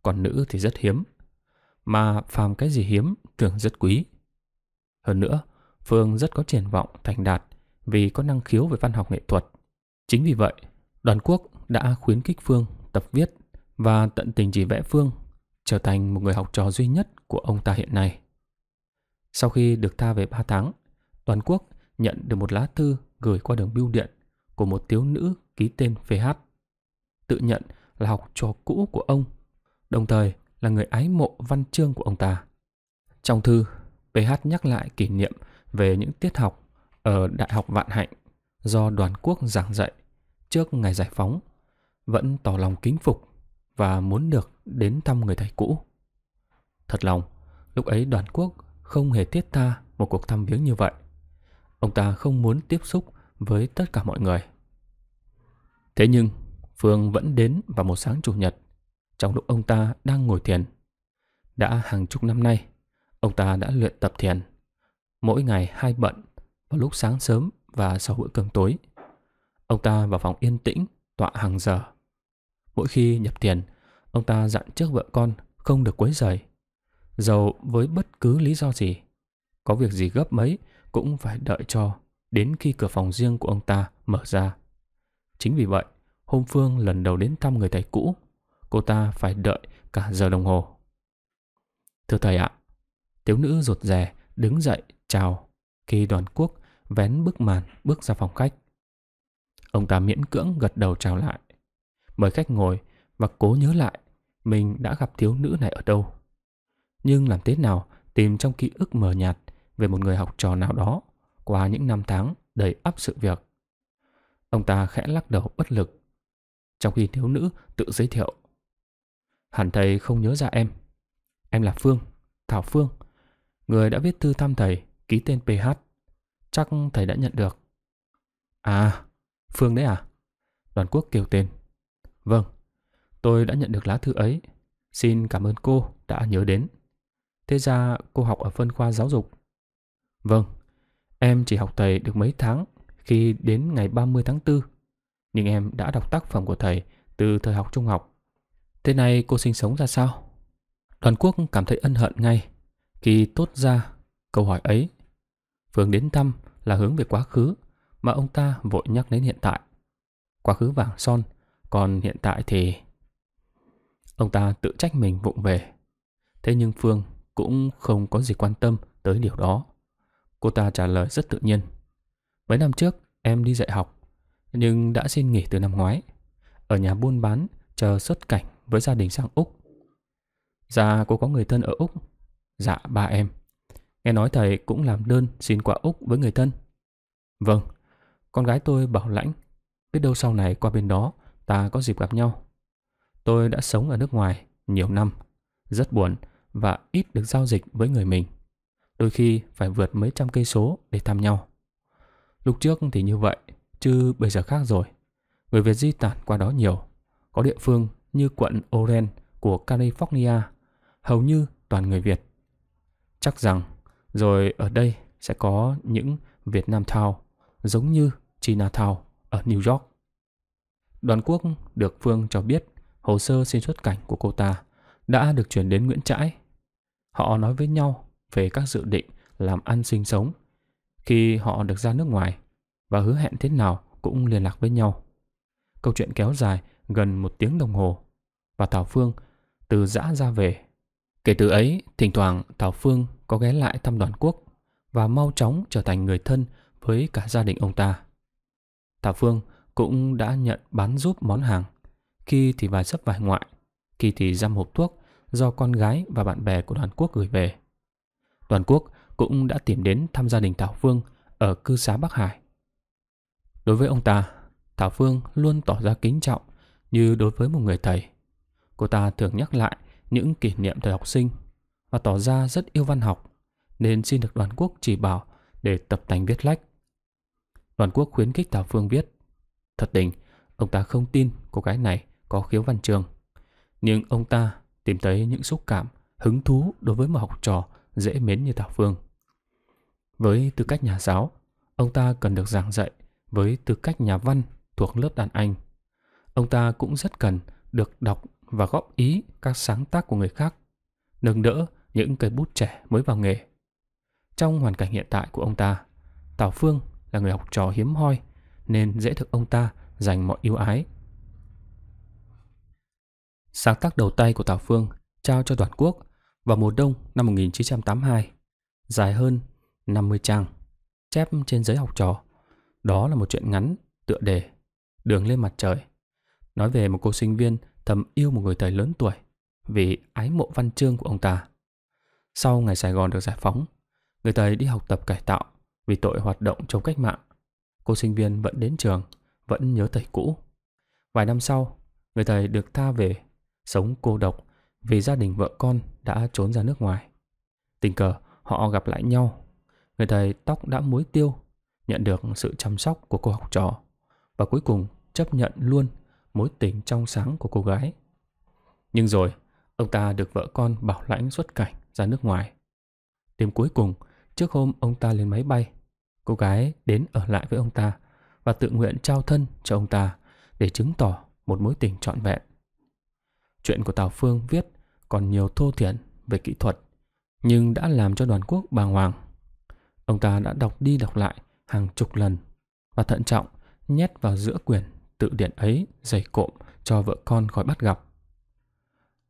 còn nữ thì rất hiếm. Mà phàm cái gì hiếm, thường rất quý. Hơn nữa, Phương rất có triển vọng thành đạt vì có năng khiếu về văn học nghệ thuật. Chính vì vậy, đoàn quốc đã khuyến khích Phương tập viết và tận tình chỉ vẽ Phương trở thành một người học trò duy nhất của ông ta hiện nay. Sau khi được tha về 3 tháng, toàn quốc nhận được một lá thư gửi qua đường bưu điện của một thiếu nữ ký tên VH, tự nhận là học trò cũ của ông, đồng thời là người ái mộ văn chương của ông ta. Trong thư, VH nhắc lại kỷ niệm về những tiết học ở Đại học Vạn Hạnh do đoàn quốc giảng dạy trước ngày giải phóng, vẫn tỏ lòng kính phục và muốn được đến thăm người thầy cũ. Thật lòng, lúc ấy đoàn quốc không hề thiết tha một cuộc thăm viếng như vậy. Ông ta không muốn tiếp xúc với tất cả mọi người. Thế nhưng, Phương vẫn đến vào một sáng chủ nhật, trong lúc ông ta đang ngồi thiền. Đã hàng chục năm nay, ông ta đã luyện tập thiền, mỗi ngày hai bận vào lúc sáng sớm và sau bữa cơm tối. Ông ta vào phòng yên tĩnh, tọa hàng giờ. Mỗi khi nhập thiền, ông ta dặn trước vợ con không được quấy rầy. Dầu với bất cứ lý do gì, có việc gì gấp mấy cũng phải đợi cho đến khi cửa phòng riêng của ông ta mở ra. Chính vì vậy, hôm Phương lần đầu đến thăm người thầy cũ, cô ta phải đợi cả giờ đồng hồ. Thưa thầy ạ, thiếu nữ rụt rè đứng dậy chào khi đoàn quốc vén bức màn bước ra phòng khách. Ông ta miễn cưỡng gật đầu chào lại, mời khách ngồi và cố nhớ lại mình đã gặp thiếu nữ này ở đâu. Nhưng làm thế nào tìm trong ký ức mờ nhạt về một người học trò nào đó qua những năm tháng đầy ắp sự việc. Ông ta khẽ lắc đầu bất lực, trong khi thiếu nữ tự giới thiệu. Hẳn thầy không nhớ ra em. Em là Phương, Thảo Phương, người đã viết thư thăm thầy, ký tên PH. Chắc thầy đã nhận được. À, Phương đấy à? Đoàn quốc kêu tên. Vâng, tôi đã nhận được lá thư ấy. Xin cảm ơn cô đã nhớ đến. Thế ra cô học ở phân khoa giáo dục. Vâng, Em chỉ học thầy được mấy tháng khi đến ngày 30 tháng 4, nhưng em đã đọc tác phẩm của thầy từ thời học trung học. Thế này cô sinh sống ra sao? Đoàn quốc cảm thấy ân hận ngay khi tốt ra câu hỏi ấy. Phương đến thăm là hướng về quá khứ mà ông ta vội nhắc đến hiện tại. Quá khứ vàng son, còn hiện tại thì... Ông ta tự trách mình vụng về. Thế nhưng Phương cũng không có gì quan tâm tới điều đó. Cô ta trả lời rất tự nhiên. Mấy năm trước em đi dạy học, nhưng đã xin nghỉ từ năm ngoái. Ở nhà buôn bán, chờ xuất cảnh với gia đình sang Úc. Dạ cô có người thân ở Úc. Dạ ba em. Nghe nói thầy cũng làm đơn xin qua Úc với người thân. Vâng, con gái tôi bảo lãnh. Biết đâu sau này qua bên đó ta có dịp gặp nhau. Tôi đã sống ở nước ngoài nhiều năm, rất buồn và ít được giao dịch với người mình đôi khi phải vượt mấy trăm cây số để thăm nhau. Lúc trước thì như vậy, chứ bây giờ khác rồi. Người Việt di tản qua đó nhiều. Có địa phương như quận Oren của California, hầu như toàn người Việt. Chắc rằng rồi ở đây sẽ có những Việt Nam thao, giống như China thao ở New York. Đoàn quốc được Phương cho biết hồ sơ xin xuất cảnh của cô ta đã được chuyển đến Nguyễn Trãi. Họ nói với nhau về các dự định làm ăn sinh sống khi họ được ra nước ngoài và hứa hẹn thế nào cũng liên lạc với nhau. Câu chuyện kéo dài gần một tiếng đồng hồ và Thảo Phương từ giã ra về. Kể từ ấy, thỉnh thoảng Thảo Phương có ghé lại thăm đoàn quốc và mau chóng trở thành người thân với cả gia đình ông ta. Thảo Phương cũng đã nhận bán giúp món hàng, khi thì vài sấp vài ngoại, khi thì giam hộp thuốc do con gái và bạn bè của đoàn quốc gửi về toàn quốc cũng đã tìm đến thăm gia đình Thảo Phương ở cư xá Bắc Hải. Đối với ông ta, Thảo Phương luôn tỏ ra kính trọng như đối với một người thầy. Cô ta thường nhắc lại những kỷ niệm thời học sinh và tỏ ra rất yêu văn học nên xin được đoàn quốc chỉ bảo để tập thành viết lách. Đoàn quốc khuyến khích Thảo Phương viết. Thật tình, ông ta không tin cô gái này có khiếu văn trường. Nhưng ông ta tìm thấy những xúc cảm, hứng thú đối với một học trò dễ mến như Thảo Phương. Với tư cách nhà giáo, ông ta cần được giảng dạy với tư cách nhà văn thuộc lớp đàn anh. Ông ta cũng rất cần được đọc và góp ý các sáng tác của người khác, nâng đỡ những cây bút trẻ mới vào nghề. Trong hoàn cảnh hiện tại của ông ta, Tào Phương là người học trò hiếm hoi nên dễ được ông ta dành mọi yêu ái. Sáng tác đầu tay của Tào Phương trao cho Đoàn quốc vào mùa đông năm 1982, dài hơn 50 trang, chép trên giấy học trò. Đó là một chuyện ngắn, tựa đề, đường lên mặt trời. Nói về một cô sinh viên thầm yêu một người thầy lớn tuổi vì ái mộ văn chương của ông ta. Sau ngày Sài Gòn được giải phóng, người thầy đi học tập cải tạo vì tội hoạt động chống cách mạng. Cô sinh viên vẫn đến trường, vẫn nhớ thầy cũ. Vài năm sau, người thầy được tha về, sống cô độc vì gia đình vợ con đã trốn ra nước ngoài. Tình cờ họ gặp lại nhau. Người thầy tóc đã muối tiêu, nhận được sự chăm sóc của cô học trò và cuối cùng chấp nhận luôn mối tình trong sáng của cô gái. Nhưng rồi, ông ta được vợ con bảo lãnh xuất cảnh ra nước ngoài. Đêm cuối cùng, trước hôm ông ta lên máy bay, cô gái đến ở lại với ông ta và tự nguyện trao thân cho ông ta để chứng tỏ một mối tình trọn vẹn. Chuyện của Tào Phương viết còn nhiều thô thiển về kỹ thuật, nhưng đã làm cho đoàn quốc bàng hoàng. Ông ta đã đọc đi đọc lại hàng chục lần và thận trọng nhét vào giữa quyển tự điển ấy dày cộm cho vợ con khỏi bắt gặp.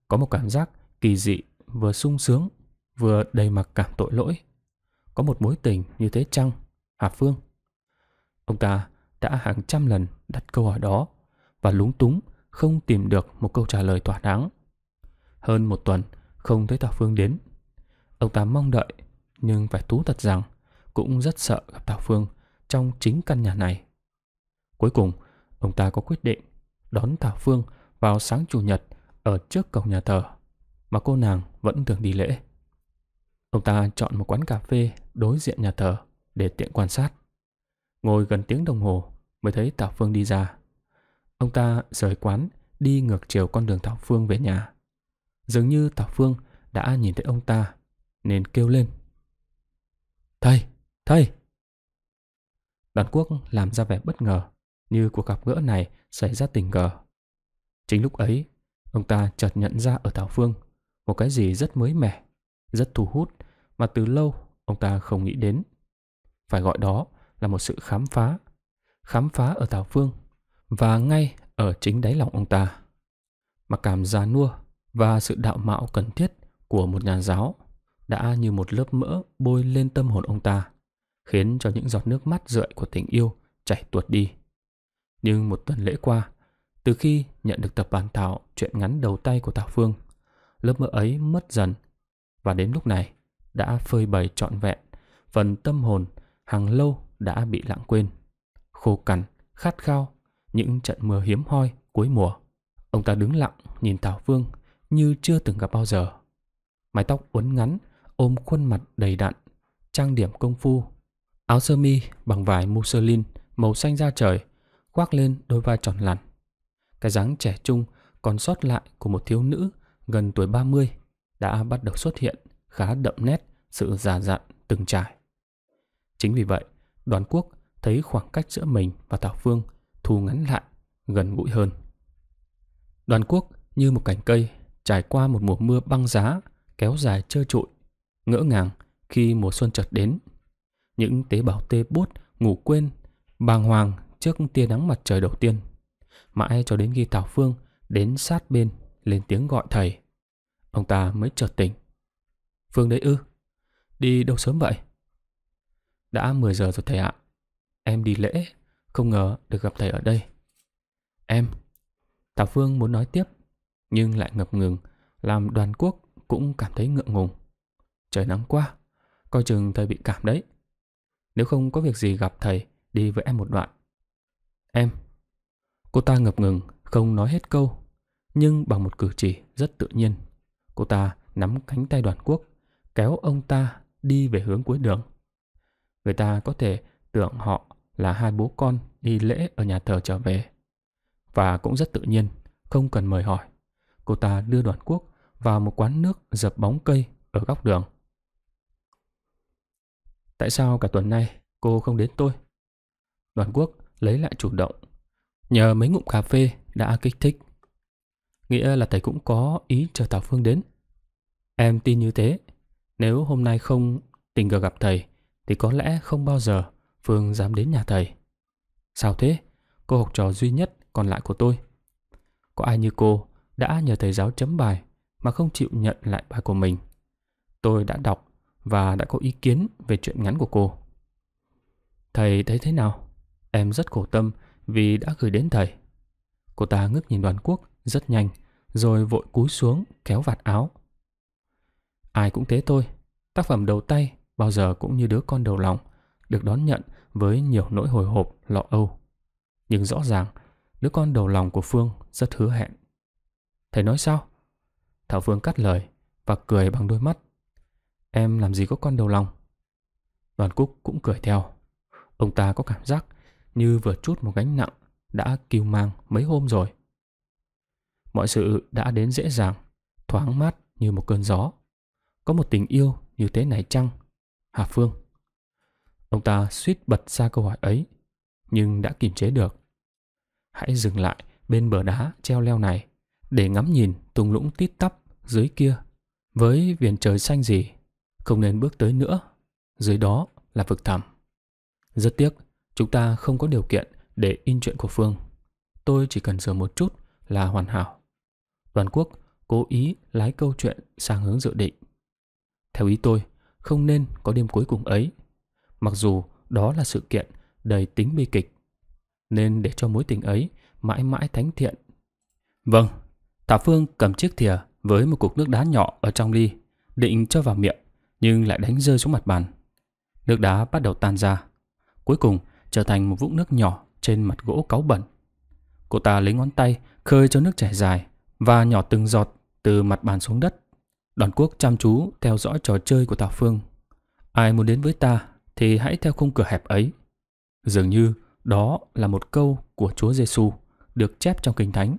Có một cảm giác kỳ dị vừa sung sướng vừa đầy mặc cảm tội lỗi. Có một mối tình như thế chăng, Hà Phương? Ông ta đã hàng trăm lần đặt câu hỏi đó và lúng túng không tìm được một câu trả lời thỏa đáng. Hơn một tuần không thấy Thảo Phương đến. Ông ta mong đợi nhưng phải thú thật rằng cũng rất sợ gặp Thảo Phương trong chính căn nhà này. Cuối cùng, ông ta có quyết định đón Thảo Phương vào sáng chủ nhật ở trước cổng nhà thờ mà cô nàng vẫn thường đi lễ. Ông ta chọn một quán cà phê đối diện nhà thờ để tiện quan sát. Ngồi gần tiếng đồng hồ mới thấy Thảo Phương đi ra. Ông ta rời quán đi ngược chiều con đường Thảo Phương về nhà. Dường như Tào Phương đã nhìn thấy ông ta Nên kêu lên Thầy, thầy Đoàn quốc làm ra vẻ bất ngờ Như cuộc gặp gỡ này xảy ra tình cờ Chính lúc ấy Ông ta chợt nhận ra ở Tào Phương Một cái gì rất mới mẻ Rất thu hút Mà từ lâu ông ta không nghĩ đến Phải gọi đó là một sự khám phá Khám phá ở Tào Phương Và ngay ở chính đáy lòng ông ta Mặc cảm già nua và sự đạo mạo cần thiết của một nhà giáo đã như một lớp mỡ bôi lên tâm hồn ông ta, khiến cho những giọt nước mắt rượi của tình yêu chảy tuột đi. Nhưng một tuần lễ qua, từ khi nhận được tập bản thảo chuyện ngắn đầu tay của Tào Phương, lớp mỡ ấy mất dần và đến lúc này đã phơi bày trọn vẹn phần tâm hồn hàng lâu đã bị lãng quên. Khô cằn, khát khao, những trận mưa hiếm hoi cuối mùa. Ông ta đứng lặng nhìn Tào Phương như chưa từng gặp bao giờ. Mái tóc uốn ngắn, ôm khuôn mặt đầy đặn, trang điểm công phu, áo sơ mi bằng vải muslin màu xanh da trời, khoác lên đôi vai tròn lẳn. Cái dáng trẻ trung còn sót lại của một thiếu nữ gần tuổi 30 đã bắt đầu xuất hiện khá đậm nét sự già dặn từng trải. Chính vì vậy, đoàn quốc thấy khoảng cách giữa mình và thảo Phương thu ngắn lại, gần gũi hơn. Đoàn quốc như một cành cây trải qua một mùa mưa băng giá, kéo dài trơ trụi, ngỡ ngàng khi mùa xuân chợt đến. Những tế bào tê buốt, ngủ quên, bàng hoàng trước tia nắng mặt trời đầu tiên. Mãi cho đến khi Tào Phương đến sát bên lên tiếng gọi thầy. Ông ta mới chợt tỉnh. Phương đấy ư? Đi đâu sớm vậy? Đã 10 giờ rồi thầy ạ. Em đi lễ, không ngờ được gặp thầy ở đây. Em. Tào Phương muốn nói tiếp nhưng lại ngập ngừng, làm đoàn quốc cũng cảm thấy ngượng ngùng. Trời nắng quá, coi chừng thầy bị cảm đấy. Nếu không có việc gì gặp thầy, đi với em một đoạn. Em. Cô ta ngập ngừng, không nói hết câu, nhưng bằng một cử chỉ rất tự nhiên. Cô ta nắm cánh tay đoàn quốc, kéo ông ta đi về hướng cuối đường. Người ta có thể tưởng họ là hai bố con đi lễ ở nhà thờ trở về. Và cũng rất tự nhiên, không cần mời hỏi cô ta đưa đoàn quốc vào một quán nước dập bóng cây ở góc đường. Tại sao cả tuần nay cô không đến tôi? Đoàn quốc lấy lại chủ động. Nhờ mấy ngụm cà phê đã kích thích. Nghĩa là thầy cũng có ý chờ Tào Phương đến. Em tin như thế. Nếu hôm nay không tình cờ gặp thầy thì có lẽ không bao giờ Phương dám đến nhà thầy. Sao thế? Cô học trò duy nhất còn lại của tôi. Có ai như cô đã nhờ thầy giáo chấm bài mà không chịu nhận lại bài của mình. Tôi đã đọc và đã có ý kiến về chuyện ngắn của cô. Thầy thấy thế nào? Em rất khổ tâm vì đã gửi đến thầy. Cô ta ngước nhìn đoàn quốc rất nhanh rồi vội cúi xuống kéo vạt áo. Ai cũng thế thôi, tác phẩm đầu tay bao giờ cũng như đứa con đầu lòng, được đón nhận với nhiều nỗi hồi hộp, lọ âu. Nhưng rõ ràng, đứa con đầu lòng của Phương rất hứa hẹn Thầy nói sao? Thảo Phương cắt lời và cười bằng đôi mắt. Em làm gì có con đầu lòng? Đoàn Cúc cũng cười theo. Ông ta có cảm giác như vừa chút một gánh nặng đã kiêu mang mấy hôm rồi. Mọi sự đã đến dễ dàng, thoáng mát như một cơn gió. Có một tình yêu như thế này chăng? Hà Phương. Ông ta suýt bật ra câu hỏi ấy, nhưng đã kiềm chế được. Hãy dừng lại bên bờ đá treo leo này để ngắm nhìn tung lũng tít tắp dưới kia với viền trời xanh gì không nên bước tới nữa dưới đó là vực thẳm rất tiếc chúng ta không có điều kiện để in chuyện của phương tôi chỉ cần sửa một chút là hoàn hảo toàn quốc cố ý lái câu chuyện sang hướng dự định theo ý tôi không nên có đêm cuối cùng ấy mặc dù đó là sự kiện đầy tính bi kịch nên để cho mối tình ấy mãi mãi thánh thiện vâng Tạ Phương cầm chiếc thìa với một cục nước đá nhỏ ở trong ly, định cho vào miệng, nhưng lại đánh rơi xuống mặt bàn. Nước đá bắt đầu tan ra, cuối cùng trở thành một vũng nước nhỏ trên mặt gỗ cáu bẩn. Cô ta lấy ngón tay khơi cho nước chảy dài và nhỏ từng giọt từ mặt bàn xuống đất. Đoàn quốc chăm chú theo dõi trò chơi của Tạ Phương. Ai muốn đến với ta thì hãy theo khung cửa hẹp ấy. Dường như đó là một câu của Chúa Giêsu được chép trong Kinh Thánh.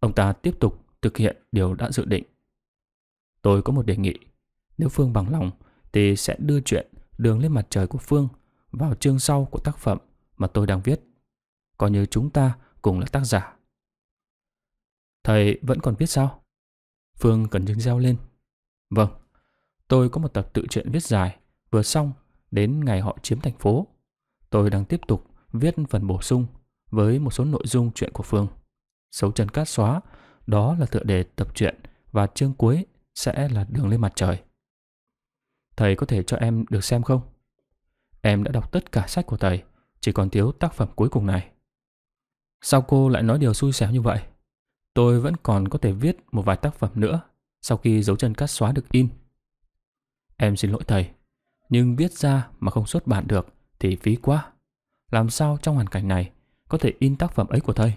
Ông ta tiếp tục thực hiện điều đã dự định. Tôi có một đề nghị. Nếu Phương bằng lòng thì sẽ đưa chuyện Đường lên mặt trời của Phương vào chương sau của tác phẩm mà tôi đang viết. Coi như chúng ta cùng là tác giả. Thầy vẫn còn viết sao? Phương cần chứng reo lên. Vâng, tôi có một tập tự truyện viết dài, vừa xong đến ngày họ chiếm thành phố. Tôi đang tiếp tục viết phần bổ sung với một số nội dung chuyện của Phương. Dấu chân cát xóa, đó là tựa đề tập truyện và chương cuối sẽ là đường lên mặt trời. Thầy có thể cho em được xem không? Em đã đọc tất cả sách của thầy, chỉ còn thiếu tác phẩm cuối cùng này. Sao cô lại nói điều xui xẻo như vậy? Tôi vẫn còn có thể viết một vài tác phẩm nữa sau khi dấu chân cát xóa được in. Em xin lỗi thầy, nhưng viết ra mà không xuất bản được thì phí quá. Làm sao trong hoàn cảnh này có thể in tác phẩm ấy của thầy?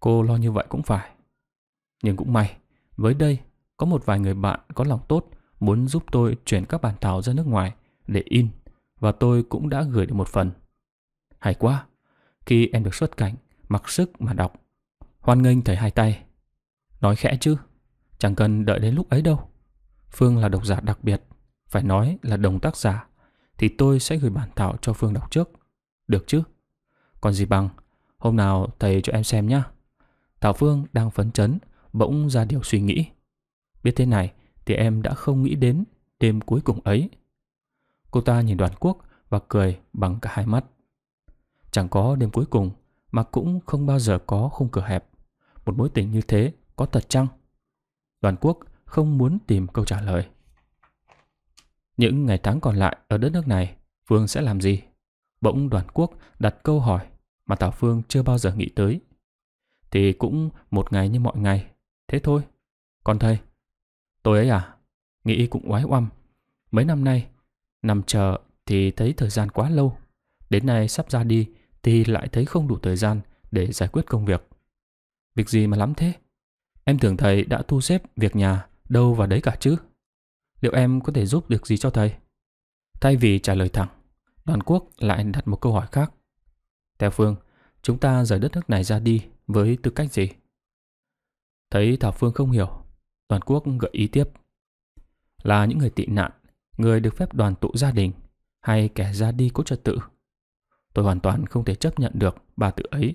Cô lo như vậy cũng phải. Nhưng cũng may, với đây có một vài người bạn có lòng tốt muốn giúp tôi chuyển các bản thảo ra nước ngoài để in và tôi cũng đã gửi được một phần. Hay quá, khi em được xuất cảnh, mặc sức mà đọc. Hoan nghênh thầy hai tay. Nói khẽ chứ, chẳng cần đợi đến lúc ấy đâu. Phương là độc giả đặc biệt, phải nói là đồng tác giả, thì tôi sẽ gửi bản thảo cho Phương đọc trước. Được chứ? Còn gì bằng, hôm nào thầy cho em xem nhé. Thảo Phương đang phấn chấn, bỗng ra điều suy nghĩ. Biết thế này thì em đã không nghĩ đến đêm cuối cùng ấy. Cô ta nhìn đoàn quốc và cười bằng cả hai mắt. Chẳng có đêm cuối cùng mà cũng không bao giờ có khung cửa hẹp. Một mối tình như thế có thật chăng? Đoàn quốc không muốn tìm câu trả lời. Những ngày tháng còn lại ở đất nước này, Phương sẽ làm gì? Bỗng đoàn quốc đặt câu hỏi mà Tào Phương chưa bao giờ nghĩ tới thì cũng một ngày như mọi ngày. Thế thôi. con thầy? Tôi ấy à? Nghĩ cũng oái oăm. Mấy năm nay, nằm chờ thì thấy thời gian quá lâu. Đến nay sắp ra đi thì lại thấy không đủ thời gian để giải quyết công việc. Việc gì mà lắm thế? Em tưởng thầy đã thu xếp việc nhà đâu vào đấy cả chứ. Liệu em có thể giúp được gì cho thầy? Thay vì trả lời thẳng, đoàn quốc lại đặt một câu hỏi khác. Theo Phương, chúng ta rời đất nước này ra đi với tư cách gì? Thấy Thảo Phương không hiểu, toàn quốc gợi ý tiếp. Là những người tị nạn, người được phép đoàn tụ gia đình hay kẻ ra đi có trật tự. Tôi hoàn toàn không thể chấp nhận được bà tự ấy.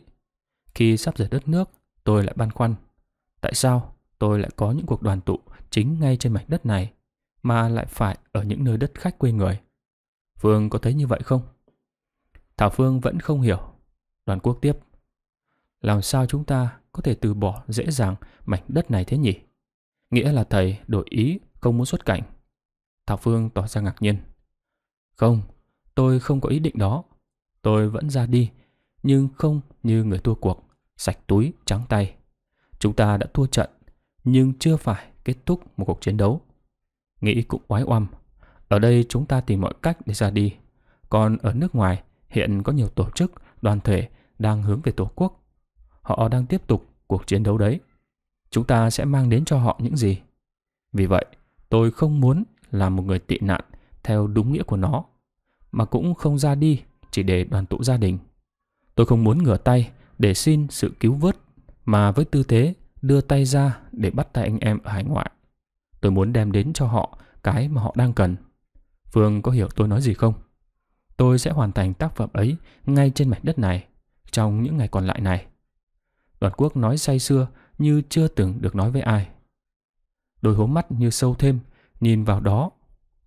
Khi sắp rời đất nước, tôi lại băn khoăn. Tại sao tôi lại có những cuộc đoàn tụ chính ngay trên mảnh đất này mà lại phải ở những nơi đất khách quê người? Phương có thấy như vậy không? Thảo Phương vẫn không hiểu. Đoàn quốc tiếp làm sao chúng ta có thể từ bỏ dễ dàng mảnh đất này thế nhỉ? Nghĩa là thầy đổi ý không muốn xuất cảnh. Thảo Phương tỏ ra ngạc nhiên. Không, tôi không có ý định đó. Tôi vẫn ra đi, nhưng không như người thua cuộc, sạch túi, trắng tay. Chúng ta đã thua trận, nhưng chưa phải kết thúc một cuộc chiến đấu. Nghĩ cũng oái oăm. Ở đây chúng ta tìm mọi cách để ra đi. Còn ở nước ngoài, hiện có nhiều tổ chức, đoàn thể đang hướng về Tổ quốc Họ đang tiếp tục cuộc chiến đấu đấy. Chúng ta sẽ mang đến cho họ những gì? Vì vậy, tôi không muốn là một người tị nạn theo đúng nghĩa của nó, mà cũng không ra đi chỉ để đoàn tụ gia đình. Tôi không muốn ngửa tay để xin sự cứu vớt, mà với tư thế đưa tay ra để bắt tay anh em ở hải ngoại. Tôi muốn đem đến cho họ cái mà họ đang cần. Phương có hiểu tôi nói gì không? Tôi sẽ hoàn thành tác phẩm ấy ngay trên mảnh đất này trong những ngày còn lại này. Đoàn quốc nói say xưa như chưa từng được nói với ai. Đôi hố mắt như sâu thêm, nhìn vào đó,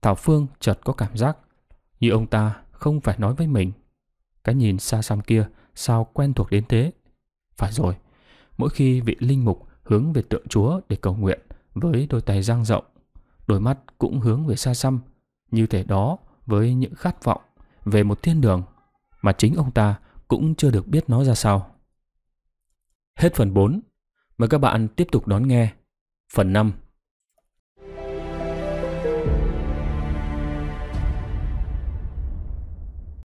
Thảo Phương chợt có cảm giác như ông ta không phải nói với mình. Cái nhìn xa xăm kia sao quen thuộc đến thế? Phải rồi, mỗi khi vị linh mục hướng về tượng chúa để cầu nguyện với đôi tay dang rộng, đôi mắt cũng hướng về xa xăm, như thể đó với những khát vọng về một thiên đường mà chính ông ta cũng chưa được biết nó ra sao. Hết phần 4. Mời các bạn tiếp tục đón nghe phần 5